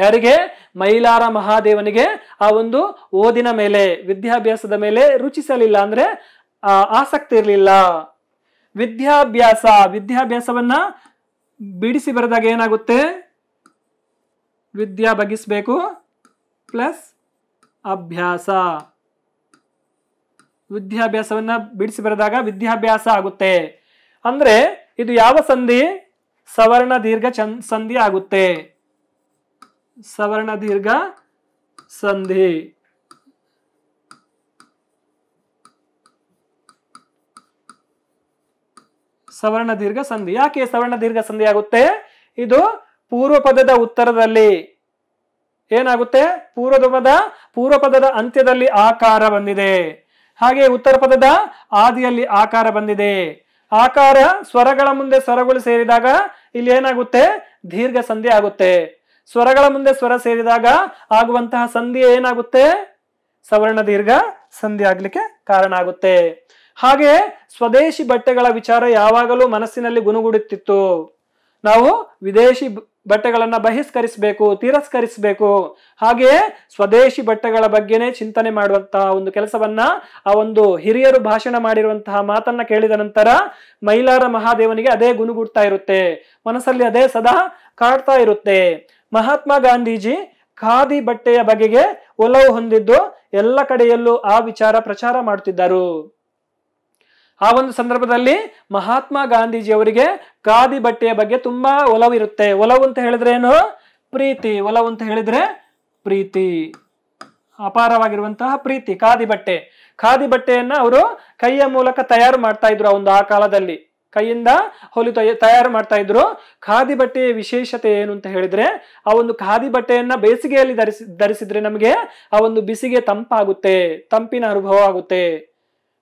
ಯಾರಿಗೆ ಮೈಲಾರ ಮಹಾದೇವನಿಗೆ ಆ ಒಂದು ಓದಿನ ಮೇಲೆ ವಿದ್ಯಾಭ್ಯಾಸದ ಮೇಲೆ ರುಚಿಸಲಿಲ್ಲ ಅಂದ್ರೆ ಆಸಕ್ತಿ ಇರಲಿಲ್ಲ ವಿದ್ಯಾಭ್ಯಾಸ ವಿದ್ಯಾಭ್ಯಾಸವನ್ನ ಬಿಡಿಸಿ ಬರೆದಾಗ ಏನಾಗುತ್ತೆ ವಿದ್ಯಾ ಬಗಿಸ್ಬೇಕು ಪ್ಲಸ್ ಅಭ್ಯಾಸ ವಿದ್ಯಾಭ್ಯಾಸವನ್ನ ಬಿಡಿಸಿ ಬರೆದಾಗ ವಿದ್ಯಾಭ್ಯಾಸ ಆಗುತ್ತೆ ಅಂದ್ರೆ ಇದು ಯಾವ ಸಂಧಿ ಸವರ್ಣ ದೀರ್ಘ ಸಂಧಿ ಆಗುತ್ತೆ ಸವರ್ಣ ದೀರ್ಘ ಸಂಧಿ ಸವರ್ಣ ದೀರ್ಘ ಸಂಧಿ ಯಾಕೆ ಸವರ್ಣ ದೀರ್ಘ ಸಂಧಿ ಆಗುತ್ತೆ ಇದು ಪೂರ್ವ ಪದದ ಉತ್ತರದಲ್ಲಿ ಏನಾಗುತ್ತೆ ಪೂರ್ವ ಪದ ಪೂರ್ವ ಪದದ ಅಂತ್ಯದಲ್ಲಿ ಆಕಾರ ಬಂದಿದೆ ಹಾಗೆ ಉತ್ತರ ಪದದ ಆದಿಯಲ್ಲಿ ಆಕಾರ ಬಂದಿದೆ ಆಕಾರ ಸ್ವರಗಳ ಮುಂದೆ ಸ್ವರಗಳು ಸೇರಿದಾಗ ಇಲ್ಲಿ ಏನಾಗುತ್ತೆ ದೀರ್ಘ ಸಂಧಿ ಆಗುತ್ತೆ ಸ್ವರಗಳ ಮುಂದೆ ಸ್ವರ ಸೇರಿದಾಗ ಆಗುವಂತಹ ಸಂಧಿ ಏನಾಗುತ್ತೆ ಸವರ್ಣ ದೀರ್ಘ ಸಂಧಿ ಆಗ್ಲಿಕ್ಕೆ ಕಾರಣ ಆಗುತ್ತೆ ಹಾಗೆ ಸ್ವದೇಶಿ ಬಟ್ಟೆಗಳ ವಿಚಾರ ಯಾವಾಗಲೂ ಮನಸ್ಸಿನಲ್ಲಿ ಗುನುಗುಡುತ್ತಿತ್ತು ನಾವು ವಿದೇಶಿ ಬಟ್ಟೆಗಳನ್ನ ಬಹಿಷ್ಕರಿಸಬೇಕು ತಿರಸ್ಕರಿಸಬೇಕು ಹಾಗೆಯೇ ಸ್ವದೇಶಿ ಬಟ್ಟೆಗಳ ಬಗ್ಗೆನೇ ಚಿಂತನೆ ಮಾಡುವಂತಹ ಒಂದು ಕೆಲಸವನ್ನ ಆ ಒಂದು ಹಿರಿಯರು ಭಾಷಣ ಮಾಡಿರುವಂತಹ ಮಾತನ್ನ ಕೇಳಿದ ನಂತರ ಮೈಲಾರ ಮಹಾದೇವನಿಗೆ ಅದೇ ಗುನುಗುಡ್ತಾ ಇರುತ್ತೆ ಮನಸ್ಸಲ್ಲಿ ಅದೇ ಸದಾ ಕಾಡ್ತಾ ಇರುತ್ತೆ ಮಹಾತ್ಮ ಗಾಂಧೀಜಿ ಖಾದಿ ಬಟ್ಟೆಯ ಬಗೆಗೆ ಒಲವು ಹೊಂದಿದ್ದು ಎಲ್ಲ ಕಡೆಯಲ್ಲೂ ಆ ವಿಚಾರ ಪ್ರಚಾರ ಮಾಡುತ್ತಿದ್ದರು ಆ ಒಂದು ಸಂದರ್ಭದಲ್ಲಿ ಮಹಾತ್ಮ ಗಾಂಧೀಜಿ ಅವರಿಗೆ ಖಾದಿ ಬಟ್ಟೆಯ ಬಗ್ಗೆ ತುಂಬಾ ಒಲವಿರುತ್ತೆ ಒಲವು ಅಂತ ಹೇಳಿದ್ರೆ ಏನು ಪ್ರೀತಿ ಒಲವು ಅಂತ ಹೇಳಿದ್ರೆ ಪ್ರೀತಿ ಅಪಾರವಾಗಿರುವಂತಹ ಪ್ರೀತಿ ಖಾದಿ ಬಟ್ಟೆ ಖಾದಿ ಬಟ್ಟೆಯನ್ನ ಅವರು ಕೈಯ ಮೂಲಕ ತಯಾರು ಮಾಡ್ತಾ ಇದ್ರು ಆ ಒಂದು ಆ ಕಾಲದಲ್ಲಿ ಕೈಯಿಂದ ಹೊಲಿ ತಯಾರು ಮಾಡ್ತಾ ಇದ್ರು ಖಾದಿ ಬಟ್ಟೆಯ ವಿಶೇಷತೆ ಏನು ಅಂತ ಹೇಳಿದ್ರೆ ಆ ಒಂದು ಖಾದಿ ಬಟ್ಟೆಯನ್ನ ಬೇಸಿಗೆಯಲ್ಲಿ ಧರಿಸಿ ಧರಿಸಿದ್ರೆ ನಮಗೆ ಆ ಒಂದು ಬಿಸಿಗೆ ತಂಪಾಗುತ್ತೆ ತಂಪಿನ ಅನುಭವ ಆಗುತ್ತೆ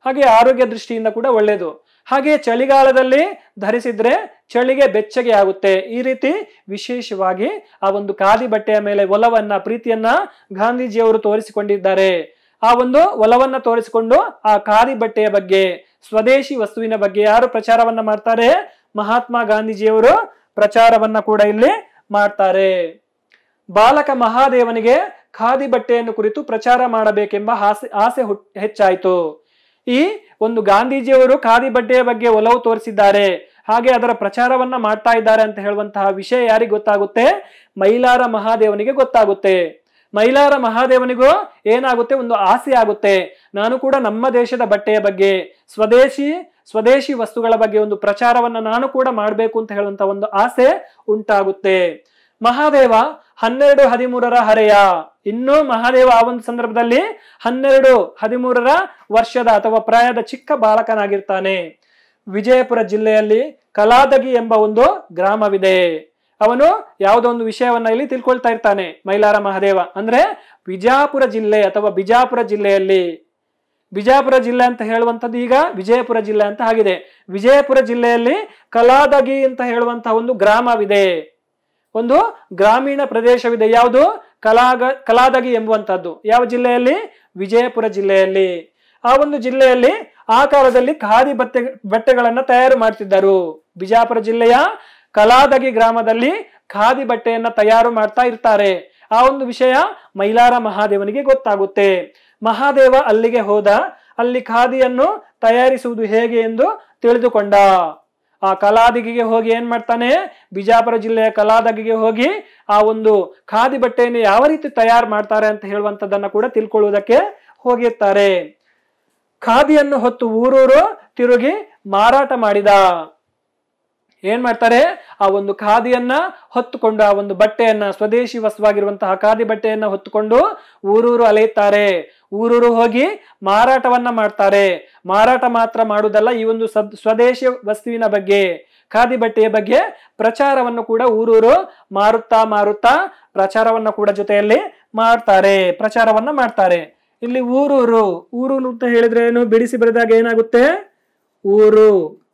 ಹಾಗೆ ಆರೋಗ್ಯ ದೃಷ್ಟಿಯಿಂದ ಕೂಡ ಒಳ್ಳೆಯದು ಹಾಗೆ ಚಳಿಗಾಲದಲ್ಲಿ ಧರಿಸಿದ್ರೆ ಚಳಿಗೆ ಬೆಚ್ಚಗೆ ಆಗುತ್ತೆ ಈ ರೀತಿ ವಿಶೇಷವಾಗಿ ಆ ಒಂದು ಖಾದಿ ಬಟ್ಟೆಯ ಮೇಲೆ ಒಲವನ್ನ ಪ್ರೀತಿಯನ್ನ ಗಾಂಧೀಜಿಯವರು ತೋರಿಸಿಕೊಂಡಿದ್ದಾರೆ ಆ ಒಂದು ಒಲವನ್ನ ತೋರಿಸಿಕೊಂಡು ಆ ಖಾದಿ ಬಟ್ಟೆಯ ಬಗ್ಗೆ ಸ್ವದೇಶಿ ವಸ್ತುವಿನ ಬಗ್ಗೆ ಯಾರು ಪ್ರಚಾರವನ್ನ ಮಾಡ್ತಾರೆ ಮಹಾತ್ಮ ಗಾಂಧೀಜಿಯವರು ಪ್ರಚಾರವನ್ನ ಕೂಡ ಇಲ್ಲಿ ಮಾಡ್ತಾರೆ ಬಾಲಕ ಮಹಾದೇವನಿಗೆ ಖಾದಿ ಬಟ್ಟೆಯನ್ನು ಕುರಿತು ಪ್ರಚಾರ ಮಾಡಬೇಕೆಂಬ ಆಸೆ ಆಸೆ ಹೆಚ್ಚಾಯಿತು ಈ ಒಂದು ಗಾಂಧೀಜಿಯವರು ಖಾದಿ ಬಟ್ಟೆಯ ಬಗ್ಗೆ ಒಲವು ತೋರಿಸಿದ್ದಾರೆ ಹಾಗೆ ಅದರ ಪ್ರಚಾರವನ್ನ ಮಾಡ್ತಾ ಇದ್ದಾರೆ ಅಂತ ಹೇಳುವಂತಹ ವಿಷಯ ಯಾರಿಗೆ ಗೊತ್ತಾಗುತ್ತೆ ಮೈಲಾರ ಮಹಾದೇವನಿಗೆ ಗೊತ್ತಾಗುತ್ತೆ ಮೈಲಾರ ಮಹಾದೇವನಿಗೂ ಏನಾಗುತ್ತೆ ಒಂದು ಆಸೆ ಆಗುತ್ತೆ ನಾನು ಕೂಡ ನಮ್ಮ ದೇಶದ ಬಟ್ಟೆಯ ಬಗ್ಗೆ ಸ್ವದೇಶಿ ಸ್ವದೇಶಿ ವಸ್ತುಗಳ ಬಗ್ಗೆ ಒಂದು ಪ್ರಚಾರವನ್ನ ನಾನು ಕೂಡ ಮಾಡಬೇಕು ಅಂತ ಹೇಳುವಂತ ಒಂದು ಆಸೆ ಉಂಟಾಗುತ್ತೆ ಮಹಾದೇವ ಹನ್ನೆರಡು ಹದಿಮೂರರ ಹರೆಯ ಇನ್ನು ಮಹಾದೇವ ಆ ಒಂದು ಸಂದರ್ಭದಲ್ಲಿ ಹನ್ನೆರಡು ಹದಿಮೂರರ ವರ್ಷದ ಅಥವಾ ಪ್ರಾಯದ ಚಿಕ್ಕ ಬಾಲಕನಾಗಿರ್ತಾನೆ ವಿಜಯಪುರ ಜಿಲ್ಲೆಯಲ್ಲಿ ಕಲಾದಗಿ ಎಂಬ ಒಂದು ಗ್ರಾಮವಿದೆ ಅವನು ಯಾವುದೊಂದು ವಿಷಯವನ್ನ ಇಲ್ಲಿ ತಿಳ್ಕೊಳ್ತಾ ಇರ್ತಾನೆ ಮೈಲಾರ ಮಹಾದೇವ ಅಂದ್ರೆ ಬಿಜಾಪುರ ಜಿಲ್ಲೆ ಅಥವಾ ಬಿಜಾಪುರ ಜಿಲ್ಲೆಯಲ್ಲಿ ಬಿಜಾಪುರ ಜಿಲ್ಲೆ ಅಂತ ಹೇಳುವಂಥದ್ದು ಈಗ ವಿಜಯಪುರ ಜಿಲ್ಲೆ ಅಂತ ಆಗಿದೆ ವಿಜಯಪುರ ಜಿಲ್ಲೆಯಲ್ಲಿ ಕಲಾದಗಿ ಅಂತ ಹೇಳುವಂತಹ ಒಂದು ಗ್ರಾಮವಿದೆ ಒಂದು ಗ್ರಾಮೀಣ ಪ್ರದೇಶವಿದೆ ಯಾವುದು ಕಲಾಗ ಕಲಾದಗಿ ಎಂಬುವಂಥದ್ದು ಯಾವ ಜಿಲ್ಲೆಯಲ್ಲಿ ವಿಜಯಪುರ ಜಿಲ್ಲೆಯಲ್ಲಿ ಆ ಒಂದು ಜಿಲ್ಲೆಯಲ್ಲಿ ಆ ಕಾಲದಲ್ಲಿ ಖಾದಿ ಬಟ್ಟೆ ಬಟ್ಟೆಗಳನ್ನ ತಯಾರು ಮಾಡ್ತಿದ್ದರು ಬಿಜಾಪುರ ಜಿಲ್ಲೆಯ ಕಲಾದಗಿ ಗ್ರಾಮದಲ್ಲಿ ಖಾದಿ ಬಟ್ಟೆಯನ್ನ ತಯಾರು ಮಾಡ್ತಾ ಇರ್ತಾರೆ ಆ ಒಂದು ವಿಷಯ ಮೈಲಾರ ಮಹಾದೇವನಿಗೆ ಗೊತ್ತಾಗುತ್ತೆ ಮಹಾದೇವ ಅಲ್ಲಿಗೆ ಹೋದ ಅಲ್ಲಿ ಖಾದಿಯನ್ನು ತಯಾರಿಸುವುದು ಹೇಗೆ ಎಂದು ತಿಳಿದುಕೊಂಡ ಆ ಕಲಾದಗಿಗೆ ಹೋಗಿ ಏನ್ ಮಾಡ್ತಾನೆ ಬಿಜಾಪುರ ಜಿಲ್ಲೆಯ ಕಲಾದಗಿಗೆ ಹೋಗಿ ಆ ಒಂದು ಖಾದಿ ಬಟ್ಟೆಯನ್ನು ಯಾವ ರೀತಿ ತಯಾರು ಮಾಡ್ತಾರೆ ಅಂತ ಹೇಳುವಂತದ್ದನ್ನ ಕೂಡ ತಿಳ್ಕೊಳ್ಳುವುದಕ್ಕೆ ಹೋಗಿರ್ತಾರೆ ಖಾದಿಯನ್ನು ಹೊತ್ತು ಊರೂರು ತಿರುಗಿ ಮಾರಾಟ ಮಾಡಿದ ಏನ್ ಮಾಡ್ತಾರೆ ಆ ಒಂದು ಖಾದಿಯನ್ನ ಹೊತ್ತುಕೊಂಡು ಆ ಒಂದು ಬಟ್ಟೆಯನ್ನ ಸ್ವದೇಶಿ ವಸ್ತುವಾಗಿರುವಂತಹ ಖಾದಿ ಬಟ್ಟೆಯನ್ನ ಹೊತ್ತುಕೊಂಡು ಊರೂರು ಅಲೆಯುತ್ತಾರೆ ಊರೂರು ಹೋಗಿ ಮಾರಾಟವನ್ನ ಮಾಡ್ತಾರೆ ಮಾರಾಟ ಮಾತ್ರ ಮಾಡುವುದಲ್ಲ ಈ ಒಂದು ಸದ್ ಸ್ವದೇಶಿ ವಸ್ತುವಿನ ಬಗ್ಗೆ ಖಾದಿ ಬಟ್ಟೆಯ ಬಗ್ಗೆ ಪ್ರಚಾರವನ್ನು ಕೂಡ ಊರೂರು ಮಾರುತ್ತಾ ಮಾರುತ್ತಾ ಪ್ರಚಾರವನ್ನು ಕೂಡ ಜೊತೆಯಲ್ಲಿ ಮಾಡ್ತಾರೆ ಪ್ರಚಾರವನ್ನ ಮಾಡ್ತಾರೆ ಇಲ್ಲಿ ಊರೂರು ಊರು ಅಂತ ಹೇಳಿದ್ರೆ ಏನು ಬಿಡಿಸಿ ಬರೆದಾಗ ಏನಾಗುತ್ತೆ ಊರು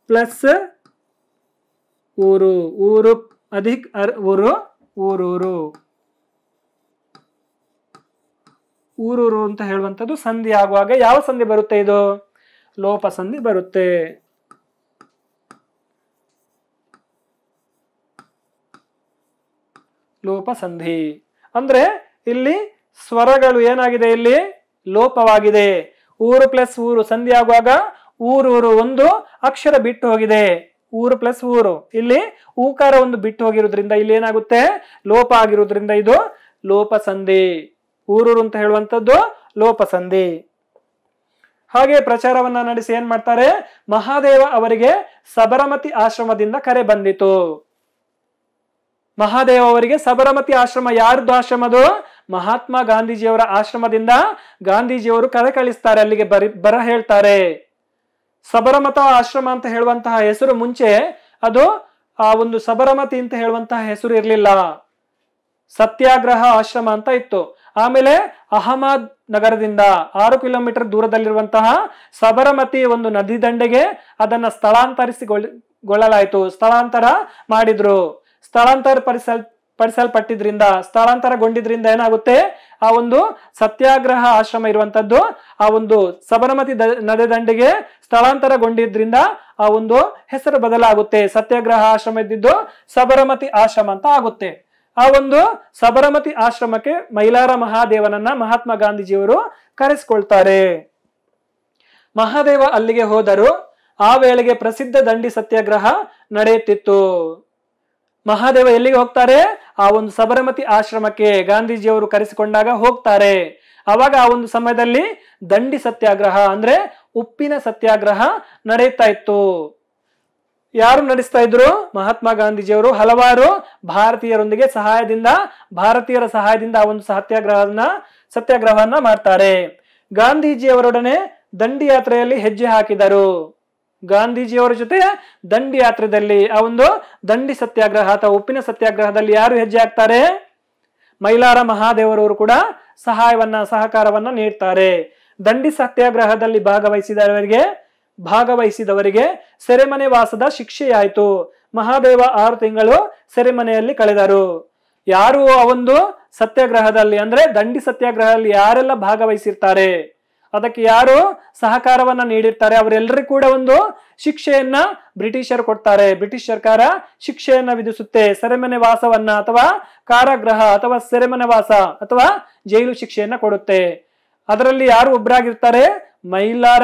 ಪ್ಲಸ್ ಊರು ಊರು ಅಧಿಕ ಊರು ಊರೂರು ಊರೂರು ಅಂತ ಹೇಳುವಂಥದ್ದು ಸಂಧಿ ಆಗುವಾಗ ಯಾವ ಸಂಧಿ ಬರುತ್ತೆ ಇದು ಲೋಪ ಸಂಧಿ ಬರುತ್ತೆ ಲೋಪ ಸಂಧಿ ಅಂದ್ರೆ ಇಲ್ಲಿ ಸ್ವರಗಳು ಏನಾಗಿದೆ ಇಲ್ಲಿ ಲೋಪವಾಗಿದೆ ಊರು ಪ್ಲಸ್ ಊರು ಸಂಧಿ ಆಗುವಾಗ ಊರೂರು ಒಂದು ಅಕ್ಷರ ಬಿಟ್ಟು ಹೋಗಿದೆ ಊರು ಪ್ಲಸ್ ಊರು ಇಲ್ಲಿ ಊಕಾರ ಒಂದು ಬಿಟ್ಟು ಹೋಗಿರೋದ್ರಿಂದ ಇಲ್ಲಿ ಏನಾಗುತ್ತೆ ಲೋಪ ಆಗಿರೋದ್ರಿಂದ ಇದು ಲೋಪ ಸಂಧಿ ಊರೂರು ಅಂತ ಹೇಳುವಂಥದ್ದು ಲೋಪ ಸಂಧಿ ಹಾಗೆ ಪ್ರಚಾರವನ್ನ ನಡೆಸಿ ಏನ್ ಮಾಡ್ತಾರೆ ಮಹಾದೇವ ಅವರಿಗೆ ಸಬರಮತಿ ಆಶ್ರಮದಿಂದ ಕರೆ ಬಂದಿತು ಮಹಾದೇವ ಅವರಿಗೆ ಸಬರಮತಿ ಆಶ್ರಮ ಯಾರದ್ದು ಆಶ್ರಮದು ಮಹಾತ್ಮ ಗಾಂಧೀಜಿಯವರ ಆಶ್ರಮದಿಂದ ಗಾಂಧೀಜಿಯವರು ಕರೆ ಕಳಿಸ್ತಾರೆ ಅಲ್ಲಿಗೆ ಬರ ಬರ ಹೇಳ್ತಾರೆ ಸಬರಮತ ಆಶ್ರಮ ಅಂತ ಹೇಳುವಂತಹ ಹೆಸರು ಮುಂಚೆ ಅದು ಆ ಒಂದು ಸಬರಮತಿ ಅಂತ ಹೇಳುವಂತಹ ಹೆಸರು ಇರಲಿಲ್ಲ ಸತ್ಯಾಗ್ರಹ ಆಶ್ರಮ ಅಂತ ಇತ್ತು ಆಮೇಲೆ ಅಹಮದ್ ನಗರದಿಂದ ಆರು ಕಿಲೋಮೀಟರ್ ದೂರದಲ್ಲಿರುವಂತಹ ಸಬರಮತಿ ಒಂದು ನದಿ ದಂಡೆಗೆ ಅದನ್ನ ಸ್ಥಳಾಂತರಿಸಿಗೊಳ್ಳಲಾಯಿತು ಸ್ಥಳಾಂತರ ಮಾಡಿದ್ರು ಸ್ಥಳಾಂತರ ಪರಿಸಲ್ ಪಡಿಸಲ್ಪಟ್ಟಿದ್ರಿಂದ ಸ್ಥಳಾಂತರಗೊಂಡಿದ್ರಿಂದ ಏನಾಗುತ್ತೆ ಆ ಒಂದು ಸತ್ಯಾಗ್ರಹ ಆಶ್ರಮ ಇರುವಂತದ್ದು ಆ ಒಂದು ಸಬರಮತಿ ನದಿದಂಡೆಗೆ ಸ್ಥಳಾಂತರಗೊಂಡಿದ್ರಿಂದ ಆ ಒಂದು ಹೆಸರು ಬದಲಾಗುತ್ತೆ ಸತ್ಯಾಗ್ರಹ ಆಶ್ರಮ ಇದ್ದಿದ್ದು ಸಬರಮತಿ ಆಶ್ರಮ ಅಂತ ಆಗುತ್ತೆ ಆ ಒಂದು ಸಬರಮತಿ ಆಶ್ರಮಕ್ಕೆ ಮೈಲಾರ ಮಹಾದೇವನನ್ನ ಮಹಾತ್ಮ ಗಾಂಧೀಜಿಯವರು ಕರೆಸಿಕೊಳ್ತಾರೆ ಮಹಾದೇವ ಅಲ್ಲಿಗೆ ಹೋದರು ಆ ವೇಳೆಗೆ ಪ್ರಸಿದ್ಧ ದಂಡಿ ಸತ್ಯಾಗ್ರಹ ನಡೆಯುತ್ತಿತ್ತು ಮಹಾದೇವ ಎಲ್ಲಿಗೆ ಹೋಗ್ತಾರೆ ಆ ಒಂದು ಸಬರಮತಿ ಆಶ್ರಮಕ್ಕೆ ಗಾಂಧೀಜಿಯವರು ಕರೆಸಿಕೊಂಡಾಗ ಹೋಗ್ತಾರೆ ಆವಾಗ ಆ ಒಂದು ಸಮಯದಲ್ಲಿ ದಂಡಿ ಸತ್ಯಾಗ್ರಹ ಅಂದ್ರೆ ಉಪ್ಪಿನ ಸತ್ಯಾಗ್ರಹ ನಡೆಯುತ್ತಾ ಇತ್ತು ಯಾರು ನಡೆಸ್ತಾ ಇದ್ರು ಮಹಾತ್ಮ ಗಾಂಧೀಜಿಯವರು ಹಲವಾರು ಭಾರತೀಯರೊಂದಿಗೆ ಸಹಾಯದಿಂದ ಭಾರತೀಯರ ಸಹಾಯದಿಂದ ಆ ಒಂದು ಸತ್ಯಾಗ್ರಹವನ್ನ ಸತ್ಯಾಗ್ರಹವನ್ನ ಮಾಡ್ತಾರೆ ಗಾಂಧೀಜಿಯವರೊಡನೆ ದಂಡಿ ಯಾತ್ರೆಯಲ್ಲಿ ಹೆಜ್ಜೆ ಹಾಕಿದರು ಗಾಂಧೀಜಿಯವರ ಜೊತೆ ದಂಡಿ ಯಾತ್ರೆಯಲ್ಲಿ ಆ ಒಂದು ದಂಡಿ ಸತ್ಯಾಗ್ರಹ ಅಥವಾ ಉಪ್ಪಿನ ಸತ್ಯಾಗ್ರಹದಲ್ಲಿ ಯಾರು ಹೆಜ್ಜೆ ಹಾಕ್ತಾರೆ ಮೈಲಾರ ಮಹಾದೇವರವರು ಕೂಡ ಸಹಾಯವನ್ನ ಸಹಕಾರವನ್ನ ನೀಡ್ತಾರೆ ದಂಡಿ ಸತ್ಯಾಗ್ರಹದಲ್ಲಿ ಭಾಗವಹಿಸಿದವರಿಗೆ ಭಾಗವಹಿಸಿದವರಿಗೆ ಸೆರೆಮನೆ ವಾಸದ ಶಿಕ್ಷೆಯಾಯಿತು ಮಹಾದೇವ ಆರು ತಿಂಗಳು ಸೆರೆಮನೆಯಲ್ಲಿ ಕಳೆದರು ಯಾರು ಆ ಒಂದು ಸತ್ಯಾಗ್ರಹದಲ್ಲಿ ಅಂದ್ರೆ ದಂಡಿ ಸತ್ಯಾಗ್ರಹದಲ್ಲಿ ಯಾರೆಲ್ಲ ಭಾಗವಹಿಸಿರ್ತಾರೆ ಅದಕ್ಕೆ ಯಾರು ಸಹಕಾರವನ್ನ ನೀಡಿರ್ತಾರೆ ಅವರೆಲ್ಲರಿಗೂ ಕೂಡ ಒಂದು ಶಿಕ್ಷೆಯನ್ನ ಬ್ರಿಟಿಷರು ಕೊಡ್ತಾರೆ ಬ್ರಿಟಿಷ್ ಸರ್ಕಾರ ಶಿಕ್ಷೆಯನ್ನ ವಿಧಿಸುತ್ತೆ ಸೆರೆಮನೆ ವಾಸವನ್ನ ಅಥವಾ ಕಾರಾಗೃಹ ಅಥವಾ ಸೆರೆಮನೆ ವಾಸ ಅಥವಾ ಜೈಲು ಶಿಕ್ಷೆಯನ್ನ ಕೊಡುತ್ತೆ ಅದರಲ್ಲಿ ಯಾರು ಒಬ್ಬರಾಗಿರ್ತಾರೆ ಮೈಲಾರ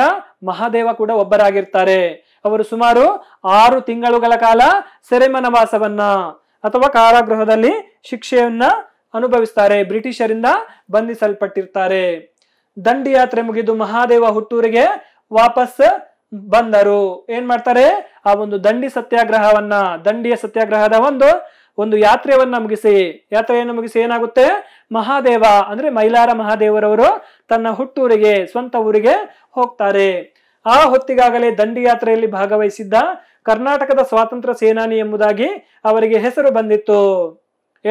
ಮಹಾದೇವ ಕೂಡ ಒಬ್ಬರಾಗಿರ್ತಾರೆ ಅವರು ಸುಮಾರು ಆರು ತಿಂಗಳುಗಳ ಕಾಲ ಸೆರೆಮನ ವಾಸವನ್ನ ಅಥವಾ ಕಾರಾಗೃಹದಲ್ಲಿ ಶಿಕ್ಷೆಯನ್ನ ಅನುಭವಿಸ್ತಾರೆ ಬ್ರಿಟಿಷರಿಂದ ಬಂಧಿಸಲ್ಪಟ್ಟಿರ್ತಾರೆ ದಂಡಿಯಾತ್ರೆ ಮುಗಿದು ಮಹಾದೇವ ಹುಟ್ಟೂರಿಗೆ ವಾಪಸ್ ಬಂದರು ಏನ್ ಮಾಡ್ತಾರೆ ಆ ಒಂದು ದಂಡಿ ಸತ್ಯಾಗ್ರಹವನ್ನ ದಂಡಿಯ ಸತ್ಯಾಗ್ರಹದ ಒಂದು ಒಂದು ಯಾತ್ರೆಯನ್ನ ಮುಗಿಸಿ ಯಾತ್ರೆಯನ್ನು ಮುಗಿಸಿ ಏನಾಗುತ್ತೆ ಮಹಾದೇವ ಅಂದ್ರೆ ಮೈಲಾರ ಮಹಾದೇವರವರು ತನ್ನ ಹುಟ್ಟೂರಿಗೆ ಸ್ವಂತ ಊರಿಗೆ ಹೋಗ್ತಾರೆ ಆ ಹೊತ್ತಿಗಾಗಲೇ ದಂಡಿ ಯಾತ್ರೆಯಲ್ಲಿ ಭಾಗವಹಿಸಿದ್ದ ಕರ್ನಾಟಕದ ಸ್ವಾತಂತ್ರ್ಯ ಸೇನಾನಿ ಎಂಬುದಾಗಿ ಅವರಿಗೆ ಹೆಸರು ಬಂದಿತ್ತು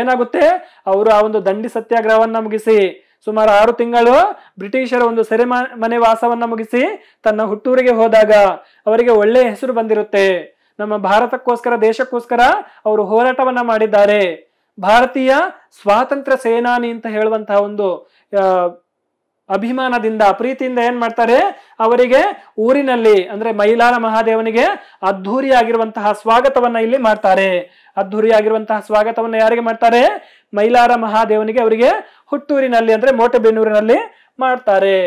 ಏನಾಗುತ್ತೆ ಅವರು ಆ ಒಂದು ದಂಡಿ ಸತ್ಯಾಗ್ರಹವನ್ನ ಮುಗಿಸಿ ಸುಮಾರು ಆರು ತಿಂಗಳು ಬ್ರಿಟಿಷರ ಒಂದು ಸೆರೆಮ ಮನೆ ವಾಸವನ್ನ ಮುಗಿಸಿ ತನ್ನ ಹುಟ್ಟೂರಿಗೆ ಹೋದಾಗ ಅವರಿಗೆ ಒಳ್ಳೆಯ ಹೆಸರು ಬಂದಿರುತ್ತೆ ನಮ್ಮ ಭಾರತಕ್ಕೋಸ್ಕರ ದೇಶಕ್ಕೋಸ್ಕರ ಅವರು ಹೋರಾಟವನ್ನ ಮಾಡಿದ್ದಾರೆ ಭಾರತೀಯ ಸ್ವಾತಂತ್ರ್ಯ ಸೇನಾನಿ ಅಂತ ಹೇಳುವಂತಹ ಒಂದು ಅಭಿಮಾನದಿಂದ ಪ್ರೀತಿಯಿಂದ ಏನ್ ಮಾಡ್ತಾರೆ ಅವರಿಗೆ ಊರಿನಲ್ಲಿ ಅಂದ್ರೆ ಮೈಲಾರ ಮಹಾದೇವನಿಗೆ ಅದ್ಧೂರಿಯಾಗಿರುವಂತಹ ಸ್ವಾಗತವನ್ನ ಇಲ್ಲಿ ಮಾಡ್ತಾರೆ ಅದ್ಧೂರಿಯಾಗಿರುವಂತಹ ಸ್ವಾಗತವನ್ನ ಯಾರಿಗೆ ಮಾಡ್ತಾರೆ ಮೈಲಾರ ಮಹಾದೇವನಿಗೆ ಅವರಿಗೆ ಹುಟ್ಟೂರಿನಲ್ಲಿ ಅಂದ್ರೆ ಮೋಟೆಬೆನ್ನೂರಿನಲ್ಲಿ ಮಾಡ್ತಾರೆ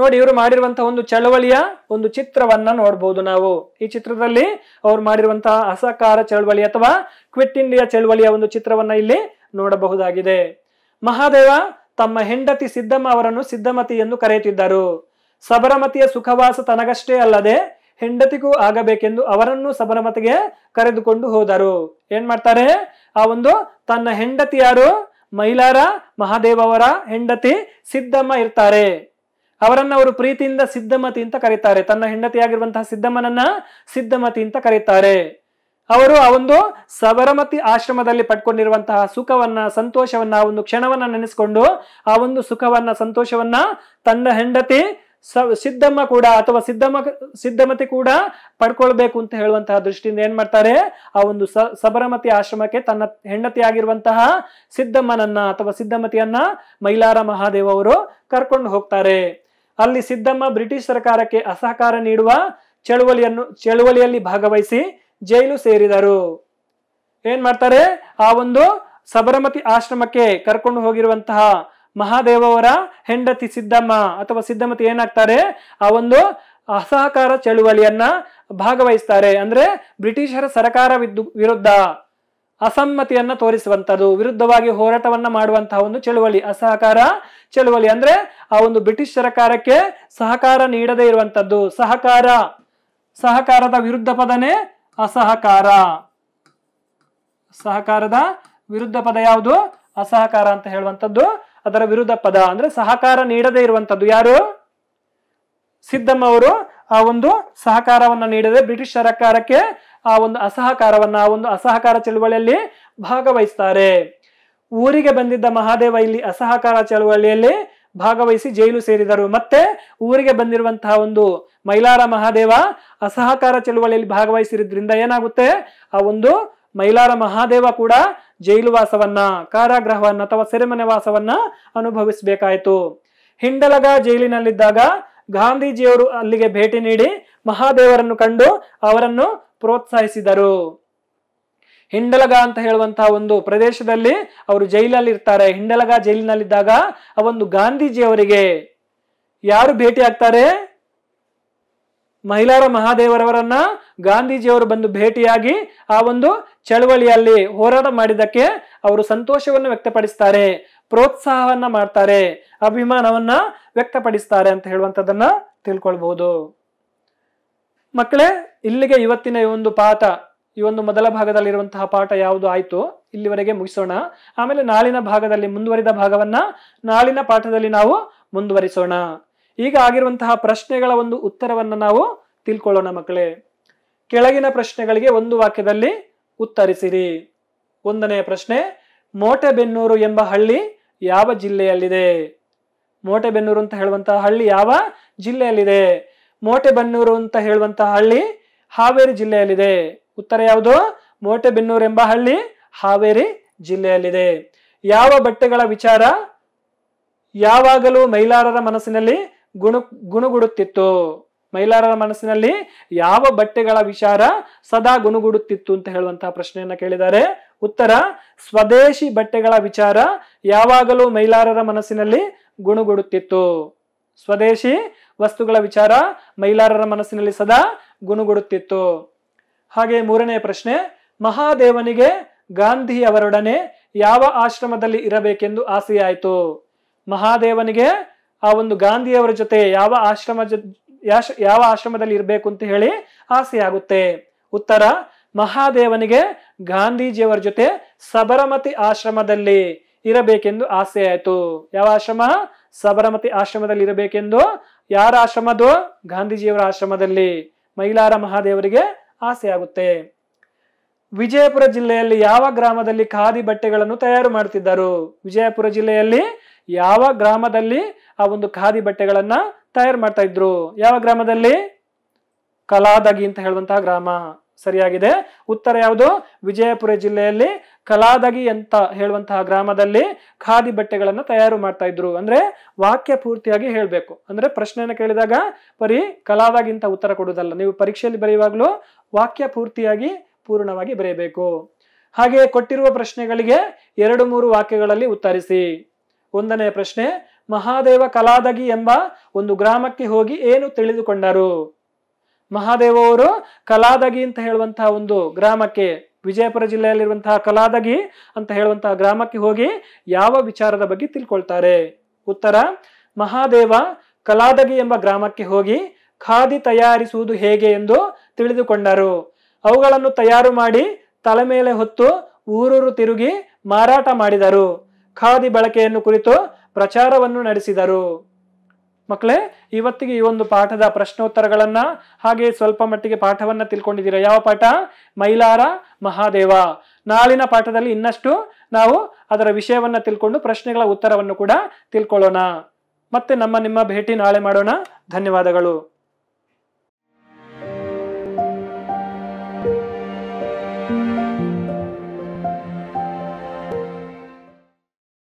ನೋಡಿ ಇವರು ಮಾಡಿರುವಂತಹ ಒಂದು ಚಳವಳಿಯ ಒಂದು ಚಿತ್ರವನ್ನ ನೋಡಬಹುದು ನಾವು ಈ ಚಿತ್ರದಲ್ಲಿ ಅವ್ರು ಮಾಡಿರುವಂತಹ ಅಸಹಕಾರ ಚಳವಳಿ ಅಥವಾ ಕ್ವಿಟ್ ಇಂಡಿಯಾ ಚಳವಳಿಯ ಒಂದು ಚಿತ್ರವನ್ನ ಇಲ್ಲಿ ನೋಡಬಹುದಾಗಿದೆ ಮಹಾದೇವ ತಮ್ಮ ಹೆಂಡತಿ ಸಿದ್ದಮ್ಮ ಅವರನ್ನು ಸಿದ್ದಮತಿ ಎಂದು ಕರೆಯುತ್ತಿದ್ದರು ಸಬರಮತಿಯ ಸುಖವಾಸ ತನಗಷ್ಟೇ ಅಲ್ಲದೆ ಹೆಂಡತಿಗೂ ಆಗಬೇಕೆಂದು ಅವರನ್ನು ಸಬರಮತಿಗೆ ಕರೆದುಕೊಂಡು ಹೋದರು ಏನ್ ಮಾಡ್ತಾರೆ ಆ ಒಂದು ತನ್ನ ಹೆಂಡತಿ ಯಾರು ಮೈಲಾರ ಮಹಾದೇವವರ ಹೆಂಡತಿ ಸಿದ್ದಮ್ಮ ಇರ್ತಾರೆ ಅವರನ್ನ ಅವರು ಪ್ರೀತಿಯಿಂದ ಸಿದ್ದಮತಿ ಅಂತ ಕರೀತಾರೆ ತನ್ನ ಹೆಂಡತಿಯಾಗಿರುವಂತಹ ಸಿದ್ದಮ್ಮನನ್ನ ಸಿದ್ದಮತಿ ಅಂತ ಕರೀತಾರೆ ಅವರು ಆ ಒಂದು ಸಬರಮತಿ ಆಶ್ರಮದಲ್ಲಿ ಪಡ್ಕೊಂಡಿರುವಂತಹ ಸುಖವನ್ನ ಸಂತೋಷವನ್ನ ಒಂದು ಕ್ಷಣವನ್ನ ನೆನೆಸ್ಕೊಂಡು ಆ ಒಂದು ಸುಖವನ್ನ ಸಂತೋಷವನ್ನ ತನ್ನ ಹೆಂಡತಿ ಸಿದ್ದಮ್ಮ ಕೂಡ ಅಥವಾ ಸಿದ್ದಮ್ಮ ಸಿದ್ಧಮತಿ ಕೂಡ ಪಡ್ಕೊಳ್ಬೇಕು ಅಂತ ಹೇಳುವಂತಹ ದೃಷ್ಟಿಯಿಂದ ಏನ್ ಮಾಡ್ತಾರೆ ಆ ಒಂದು ಸಬರಮತಿ ಆಶ್ರಮಕ್ಕೆ ತನ್ನ ಹೆಂಡತಿ ಆಗಿರುವಂತಹ ಸಿದ್ದಮ್ಮನನ್ನ ಅಥವಾ ಸಿದ್ಧಮತಿಯನ್ನ ಮೈಲಾರ ಮಹಾದೇವ ಅವರು ಕರ್ಕೊಂಡು ಹೋಗ್ತಾರೆ ಅಲ್ಲಿ ಸಿದ್ದಮ್ಮ ಬ್ರಿಟಿಷ್ ಸರ್ಕಾರಕ್ಕೆ ಅಸಹಕಾರ ನೀಡುವ ಚಳುವಳಿಯನ್ನು ಚಳುವಳಿಯಲ್ಲಿ ಭಾಗವಹಿಸಿ ಜೈಲು ಸೇರಿದರು ಏನ್ ಮಾಡ್ತಾರೆ ಆ ಒಂದು ಸಬರಮತಿ ಆಶ್ರಮಕ್ಕೆ ಕರ್ಕೊಂಡು ಹೋಗಿರುವಂತಹ ಮಹಾದೇವವರ ಹೆಂಡತಿ ಸಿದ್ದಮ್ಮ ಅಥವಾ ಸಿದ್ದಮ್ಮತಿ ಏನಾಗ್ತಾರೆ ಆ ಒಂದು ಅಸಹಕಾರ ಚಳುವಳಿಯನ್ನ ಭಾಗವಹಿಸ್ತಾರೆ ಅಂದ್ರೆ ಬ್ರಿಟಿಷರ ಸರಕಾರ ವಿರುದ್ಧ ಅಸಮ್ಮತಿಯನ್ನ ತೋರಿಸುವಂಥದ್ದು ವಿರುದ್ಧವಾಗಿ ಹೋರಾಟವನ್ನ ಮಾಡುವಂತಹ ಒಂದು ಚಳುವಳಿ ಅಸಹಕಾರ ಚಳುವಳಿ ಅಂದ್ರೆ ಆ ಒಂದು ಬ್ರಿಟಿಷ್ ಸರ್ಕಾರಕ್ಕೆ ಸಹಕಾರ ನೀಡದೇ ಇರುವಂತದ್ದು ಸಹಕಾರ ಸಹಕಾರದ ವಿರುದ್ಧ ಪದನೇ ಅಸಹಕಾರ ಸಹಕಾರದ ವಿರುದ್ಧ ಪದ ಯಾವುದು ಅಸಹಕಾರ ಅಂತ ಹೇಳುವಂಥದ್ದು ಅದರ ವಿರುದ್ಧ ಪದ ಅಂದ್ರೆ ಸಹಕಾರ ನೀಡದೆ ಇರುವಂತದ್ದು ಯಾರು ಸಿದ್ದಮ್ಮ ಅವರು ಆ ಒಂದು ಸಹಕಾರವನ್ನ ನೀಡದೆ ಬ್ರಿಟಿಷ್ ಸರ್ಕಾರಕ್ಕೆ ಆ ಒಂದು ಅಸಹಕಾರವನ್ನ ಆ ಒಂದು ಅಸಹಕಾರ ಚಳುವಳಿಯಲ್ಲಿ ಭಾಗವಹಿಸ್ತಾರೆ ಊರಿಗೆ ಬಂದಿದ್ದ ಮಹಾದೇವ ಇಲ್ಲಿ ಅಸಹಕಾರ ಚಳುವಳಿಯಲ್ಲಿ ಭಾಗವಹಿಸಿ ಜೈಲು ಸೇರಿದರು ಮತ್ತೆ ಊರಿಗೆ ಬಂದಿರುವಂತಹ ಒಂದು ಮೈಲಾರ ಮಹಾದೇವ ಅಸಹಕಾರ ಚಳುವಳಿಯಲ್ಲಿ ಭಾಗವಹಿಸಿರೋದ್ರಿಂದ ಏನಾಗುತ್ತೆ ಆ ಒಂದು ಮೈಲಾರ ಮಹಾದೇವ ಕೂಡ ಜೈಲು ವಾಸವನ್ನ ಕಾರಾಗೃಹವನ್ನ ಅಥವಾ ಸೆರೆಮನೆ ವಾಸವನ್ನ ಅನುಭವಿಸಬೇಕಾಯಿತು ಹಿಂಡಲಗ ಜೈಲಿನಲ್ಲಿದ್ದಾಗ ಗಾಂಧೀಜಿಯವರು ಅಲ್ಲಿಗೆ ಭೇಟಿ ನೀಡಿ ಮಹಾದೇವರನ್ನು ಕಂಡು ಅವರನ್ನು ಪ್ರೋತ್ಸಾಹಿಸಿದರು ಹಿಂಡಲಗ ಅಂತ ಹೇಳುವಂತಹ ಒಂದು ಪ್ರದೇಶದಲ್ಲಿ ಅವರು ಜೈಲಲ್ಲಿ ಇರ್ತಾರೆ ಹಿಂಡಲಗ ಜೈಲಿನಲ್ಲಿದ್ದಾಗ ಆ ಒಂದು ಗಾಂಧೀಜಿಯವರಿಗೆ ಯಾರು ಭೇಟಿ ಆಗ್ತಾರೆ ಮಹಿಳಾರ ಮಹಾದೇವರವರನ್ನ ಗಾಂಧೀಜಿಯವರು ಬಂದು ಭೇಟಿಯಾಗಿ ಆ ಒಂದು ಚಳವಳಿಯಲ್ಲಿ ಹೋರಾಟ ಮಾಡಿದ್ದಕ್ಕೆ ಅವರು ಸಂತೋಷವನ್ನು ವ್ಯಕ್ತಪಡಿಸ್ತಾರೆ ಪ್ರೋತ್ಸಾಹವನ್ನ ಮಾಡ್ತಾರೆ ಅಭಿಮಾನವನ್ನ ವ್ಯಕ್ತಪಡಿಸ್ತಾರೆ ಅಂತ ಹೇಳುವಂಥದ್ದನ್ನ ತಿಳ್ಕೊಳ್ಬಹುದು ಮಕ್ಕಳೇ ಇಲ್ಲಿಗೆ ಇವತ್ತಿನ ಈ ಒಂದು ಪಾಠ ಈ ಒಂದು ಮೊದಲ ಭಾಗದಲ್ಲಿರುವಂತಹ ಪಾಠ ಯಾವುದು ಆಯ್ತು ಇಲ್ಲಿವರೆಗೆ ಮುಗಿಸೋಣ ಆಮೇಲೆ ನಾಳಿನ ಭಾಗದಲ್ಲಿ ಮುಂದುವರಿದ ಭಾಗವನ್ನ ನಾಳಿನ ಪಾಠದಲ್ಲಿ ನಾವು ಮುಂದುವರಿಸೋಣ ಈಗ ಆಗಿರುವಂತಹ ಪ್ರಶ್ನೆಗಳ ಒಂದು ಉತ್ತರವನ್ನು ನಾವು ತಿಳ್ಕೊಳ್ಳೋಣ ಮಕ್ಕಳೇ ಕೆಳಗಿನ ಪ್ರಶ್ನೆಗಳಿಗೆ ಒಂದು ವಾಕ್ಯದಲ್ಲಿ ಉತ್ತರಿಸಿರಿ ಒಂದನೆಯ ಪ್ರಶ್ನೆ ಮೋಟೆಬೆನ್ನೂರು ಎಂಬ ಹಳ್ಳಿ ಯಾವ ಜಿಲ್ಲೆಯಲ್ಲಿದೆ ಮೋಟೆಬೆನ್ನೂರು ಅಂತ ಹೇಳುವಂತಹ ಹಳ್ಳಿ ಯಾವ ಜಿಲ್ಲೆಯಲ್ಲಿದೆ ಮೋಟೆಬೆನ್ನೂರು ಅಂತ ಹೇಳುವಂತಹ ಹಳ್ಳಿ ಹಾವೇರಿ ಜಿಲ್ಲೆಯಲ್ಲಿದೆ ಉತ್ತರ ಯಾವುದು ಮೋಟೆಬೆನ್ನೂರು ಎಂಬ ಹಳ್ಳಿ ಹಾವೇರಿ ಜಿಲ್ಲೆಯಲ್ಲಿದೆ ಯಾವ ಬಟ್ಟೆಗಳ ವಿಚಾರ ಯಾವಾಗಲೂ ಮೈಲಾರರ ಮನಸ್ಸಿನಲ್ಲಿ ಗುಣ ಗುಣಗುಡುತ್ತಿತ್ತು ಮೈಲಾರರ ಮನಸ್ಸಿನಲ್ಲಿ ಯಾವ ಬಟ್ಟೆಗಳ ವಿಚಾರ ಸದಾ ಗುಣಗುಡುತ್ತಿತ್ತು ಅಂತ ಹೇಳುವಂತಹ ಪ್ರಶ್ನೆಯನ್ನ ಕೇಳಿದ್ದಾರೆ ಉತ್ತರ ಸ್ವದೇಶಿ ಬಟ್ಟೆಗಳ ವಿಚಾರ ಯಾವಾಗಲೂ ಮೈಲಾರರ ಮನಸ್ಸಿನಲ್ಲಿ ಗುಣಗುಡುತ್ತಿತ್ತು ಸ್ವದೇಶಿ ವಸ್ತುಗಳ ವಿಚಾರ ಮೈಲಾರರ ಮನಸ್ಸಿನಲ್ಲಿ ಸದಾ ಗುಣಗುಡುತ್ತಿತ್ತು ಹಾಗೆ ಮೂರನೇ ಪ್ರಶ್ನೆ ಮಹಾದೇವನಿಗೆ ಗಾಂಧಿ ಅವರೊಡನೆ ಯಾವ ಆಶ್ರಮದಲ್ಲಿ ಇರಬೇಕೆಂದು ಆಸೆಯಾಯಿತು ಮಹಾದೇವನಿಗೆ ಆ ಒಂದು ಗಾಂಧಿಯವರ ಜೊತೆ ಯಾವ ಆಶ್ರಮ ಯಾವ ಆಶ್ರಮದಲ್ಲಿ ಇರಬೇಕು ಅಂತ ಹೇಳಿ ಆಸೆ ಆಗುತ್ತೆ ಉತ್ತರ ಮಹಾದೇವನಿಗೆ ಗಾಂಧೀಜಿಯವರ ಜೊತೆ ಸಬರಮತಿ ಆಶ್ರಮದಲ್ಲಿ ಇರಬೇಕೆಂದು ಆಸೆ ಆಯಿತು ಯಾವ ಆಶ್ರಮ ಸಬರಮತಿ ಆಶ್ರಮದಲ್ಲಿ ಇರಬೇಕೆಂದು ಯಾರ ಆಶ್ರಮದು ಗಾಂಧೀಜಿಯವರ ಆಶ್ರಮದಲ್ಲಿ ಮೈಲಾರ ಮಹಾದೇವರಿಗೆ ಆಸೆ ಆಗುತ್ತೆ ವಿಜಯಪುರ ಜಿಲ್ಲೆಯಲ್ಲಿ ಯಾವ ಗ್ರಾಮದಲ್ಲಿ ಖಾದಿ ಬಟ್ಟೆಗಳನ್ನು ತಯಾರು ಮಾಡ್ತಿದ್ದರು ವಿಜಯಪುರ ಜಿಲ್ಲೆಯಲ್ಲಿ ಯಾವ ಗ್ರಾಮದಲ್ಲಿ ಆ ಒಂದು ಖಾದಿ ಬಟ್ಟೆಗಳನ್ನ ತಯಾರು ಮಾಡ್ತಾ ಇದ್ರು ಯಾವ ಗ್ರಾಮದಲ್ಲಿ ಕಲಾದಗಿ ಅಂತ ಹೇಳುವಂತಹ ಗ್ರಾಮ ಸರಿಯಾಗಿದೆ ಉತ್ತರ ಯಾವುದು ವಿಜಯಪುರ ಜಿಲ್ಲೆಯಲ್ಲಿ ಕಲಾದಗಿ ಅಂತ ಹೇಳುವಂತಹ ಗ್ರಾಮದಲ್ಲಿ ಖಾದಿ ಬಟ್ಟೆಗಳನ್ನ ತಯಾರು ಮಾಡ್ತಾ ಇದ್ರು ಅಂದ್ರೆ ವಾಕ್ಯ ಪೂರ್ತಿಯಾಗಿ ಹೇಳಬೇಕು ಅಂದ್ರೆ ಪ್ರಶ್ನೆಯನ್ನು ಕೇಳಿದಾಗ ಬರೀ ಕಲಾದಗಿ ಅಂತ ಉತ್ತರ ಕೊಡುವುದಲ್ಲ ನೀವು ಪರೀಕ್ಷೆಯಲ್ಲಿ ಬರೆಯುವಾಗಲೂ ವಾಕ್ಯ ಪೂರ್ತಿಯಾಗಿ ಪೂರ್ಣವಾಗಿ ಬರೆಯಬೇಕು ಹಾಗೆ ಕೊಟ್ಟಿರುವ ಪ್ರಶ್ನೆಗಳಿಗೆ ಎರಡು ಮೂರು ವಾಕ್ಯಗಳಲ್ಲಿ ಉತ್ತರಿಸಿ ಒಂದನೇ ಪ್ರಶ್ನೆ ಮಹಾದೇವ ಕಲಾದಗಿ ಎಂಬ ಒಂದು ಗ್ರಾಮಕ್ಕೆ ಹೋಗಿ ಏನು ತಿಳಿದುಕೊಂಡರು ಮಹಾದೇವ ಅವರು ಕಲಾದಗಿ ಅಂತ ಹೇಳುವಂತಹ ಒಂದು ಗ್ರಾಮಕ್ಕೆ ವಿಜಯಪುರ ಜಿಲ್ಲೆಯಲ್ಲಿರುವಂತಹ ಕಲಾದಗಿ ಅಂತ ಹೇಳುವಂತಹ ಗ್ರಾಮಕ್ಕೆ ಹೋಗಿ ಯಾವ ವಿಚಾರದ ಬಗ್ಗೆ ತಿಳ್ಕೊಳ್ತಾರೆ ಉತ್ತರ ಮಹಾದೇವ ಕಲಾದಗಿ ಎಂಬ ಗ್ರಾಮಕ್ಕೆ ಹೋಗಿ ಖಾದಿ ತಯಾರಿಸುವುದು ಹೇಗೆ ಎಂದು ತಿಳಿದುಕೊಂಡರು ಅವುಗಳನ್ನು ತಯಾರು ಮಾಡಿ ತಲೆ ಮೇಲೆ ಹೊತ್ತು ಊರೂರು ತಿರುಗಿ ಮಾರಾಟ ಮಾಡಿದರು ಖಾದಿ ಬಳಕೆಯನ್ನು ಕುರಿತು ಪ್ರಚಾರವನ್ನು ನಡೆಸಿದರು ಮಕ್ಕಳೇ ಇವತ್ತಿಗೆ ಈ ಒಂದು ಪಾಠದ ಪ್ರಶ್ನೋತ್ತರಗಳನ್ನ ಹಾಗೆ ಸ್ವಲ್ಪ ಮಟ್ಟಿಗೆ ಪಾಠವನ್ನ ತಿಳ್ಕೊಂಡಿದ್ದೀರಾ ಯಾವ ಪಾಠ ಮೈಲಾರ ಮಹಾದೇವ ನಾಳಿನ ಪಾಠದಲ್ಲಿ ಇನ್ನಷ್ಟು ನಾವು ಅದರ ವಿಷಯವನ್ನ ತಿಳ್ಕೊಂಡು ಪ್ರಶ್ನೆಗಳ ಉತ್ತರವನ್ನು ಕೂಡ ತಿಳ್ಕೊಳ್ಳೋಣ ಮತ್ತೆ ನಮ್ಮ ನಿಮ್ಮ ಭೇಟಿ ನಾಳೆ ಮಾಡೋಣ ಧನ್ಯವಾದಗಳು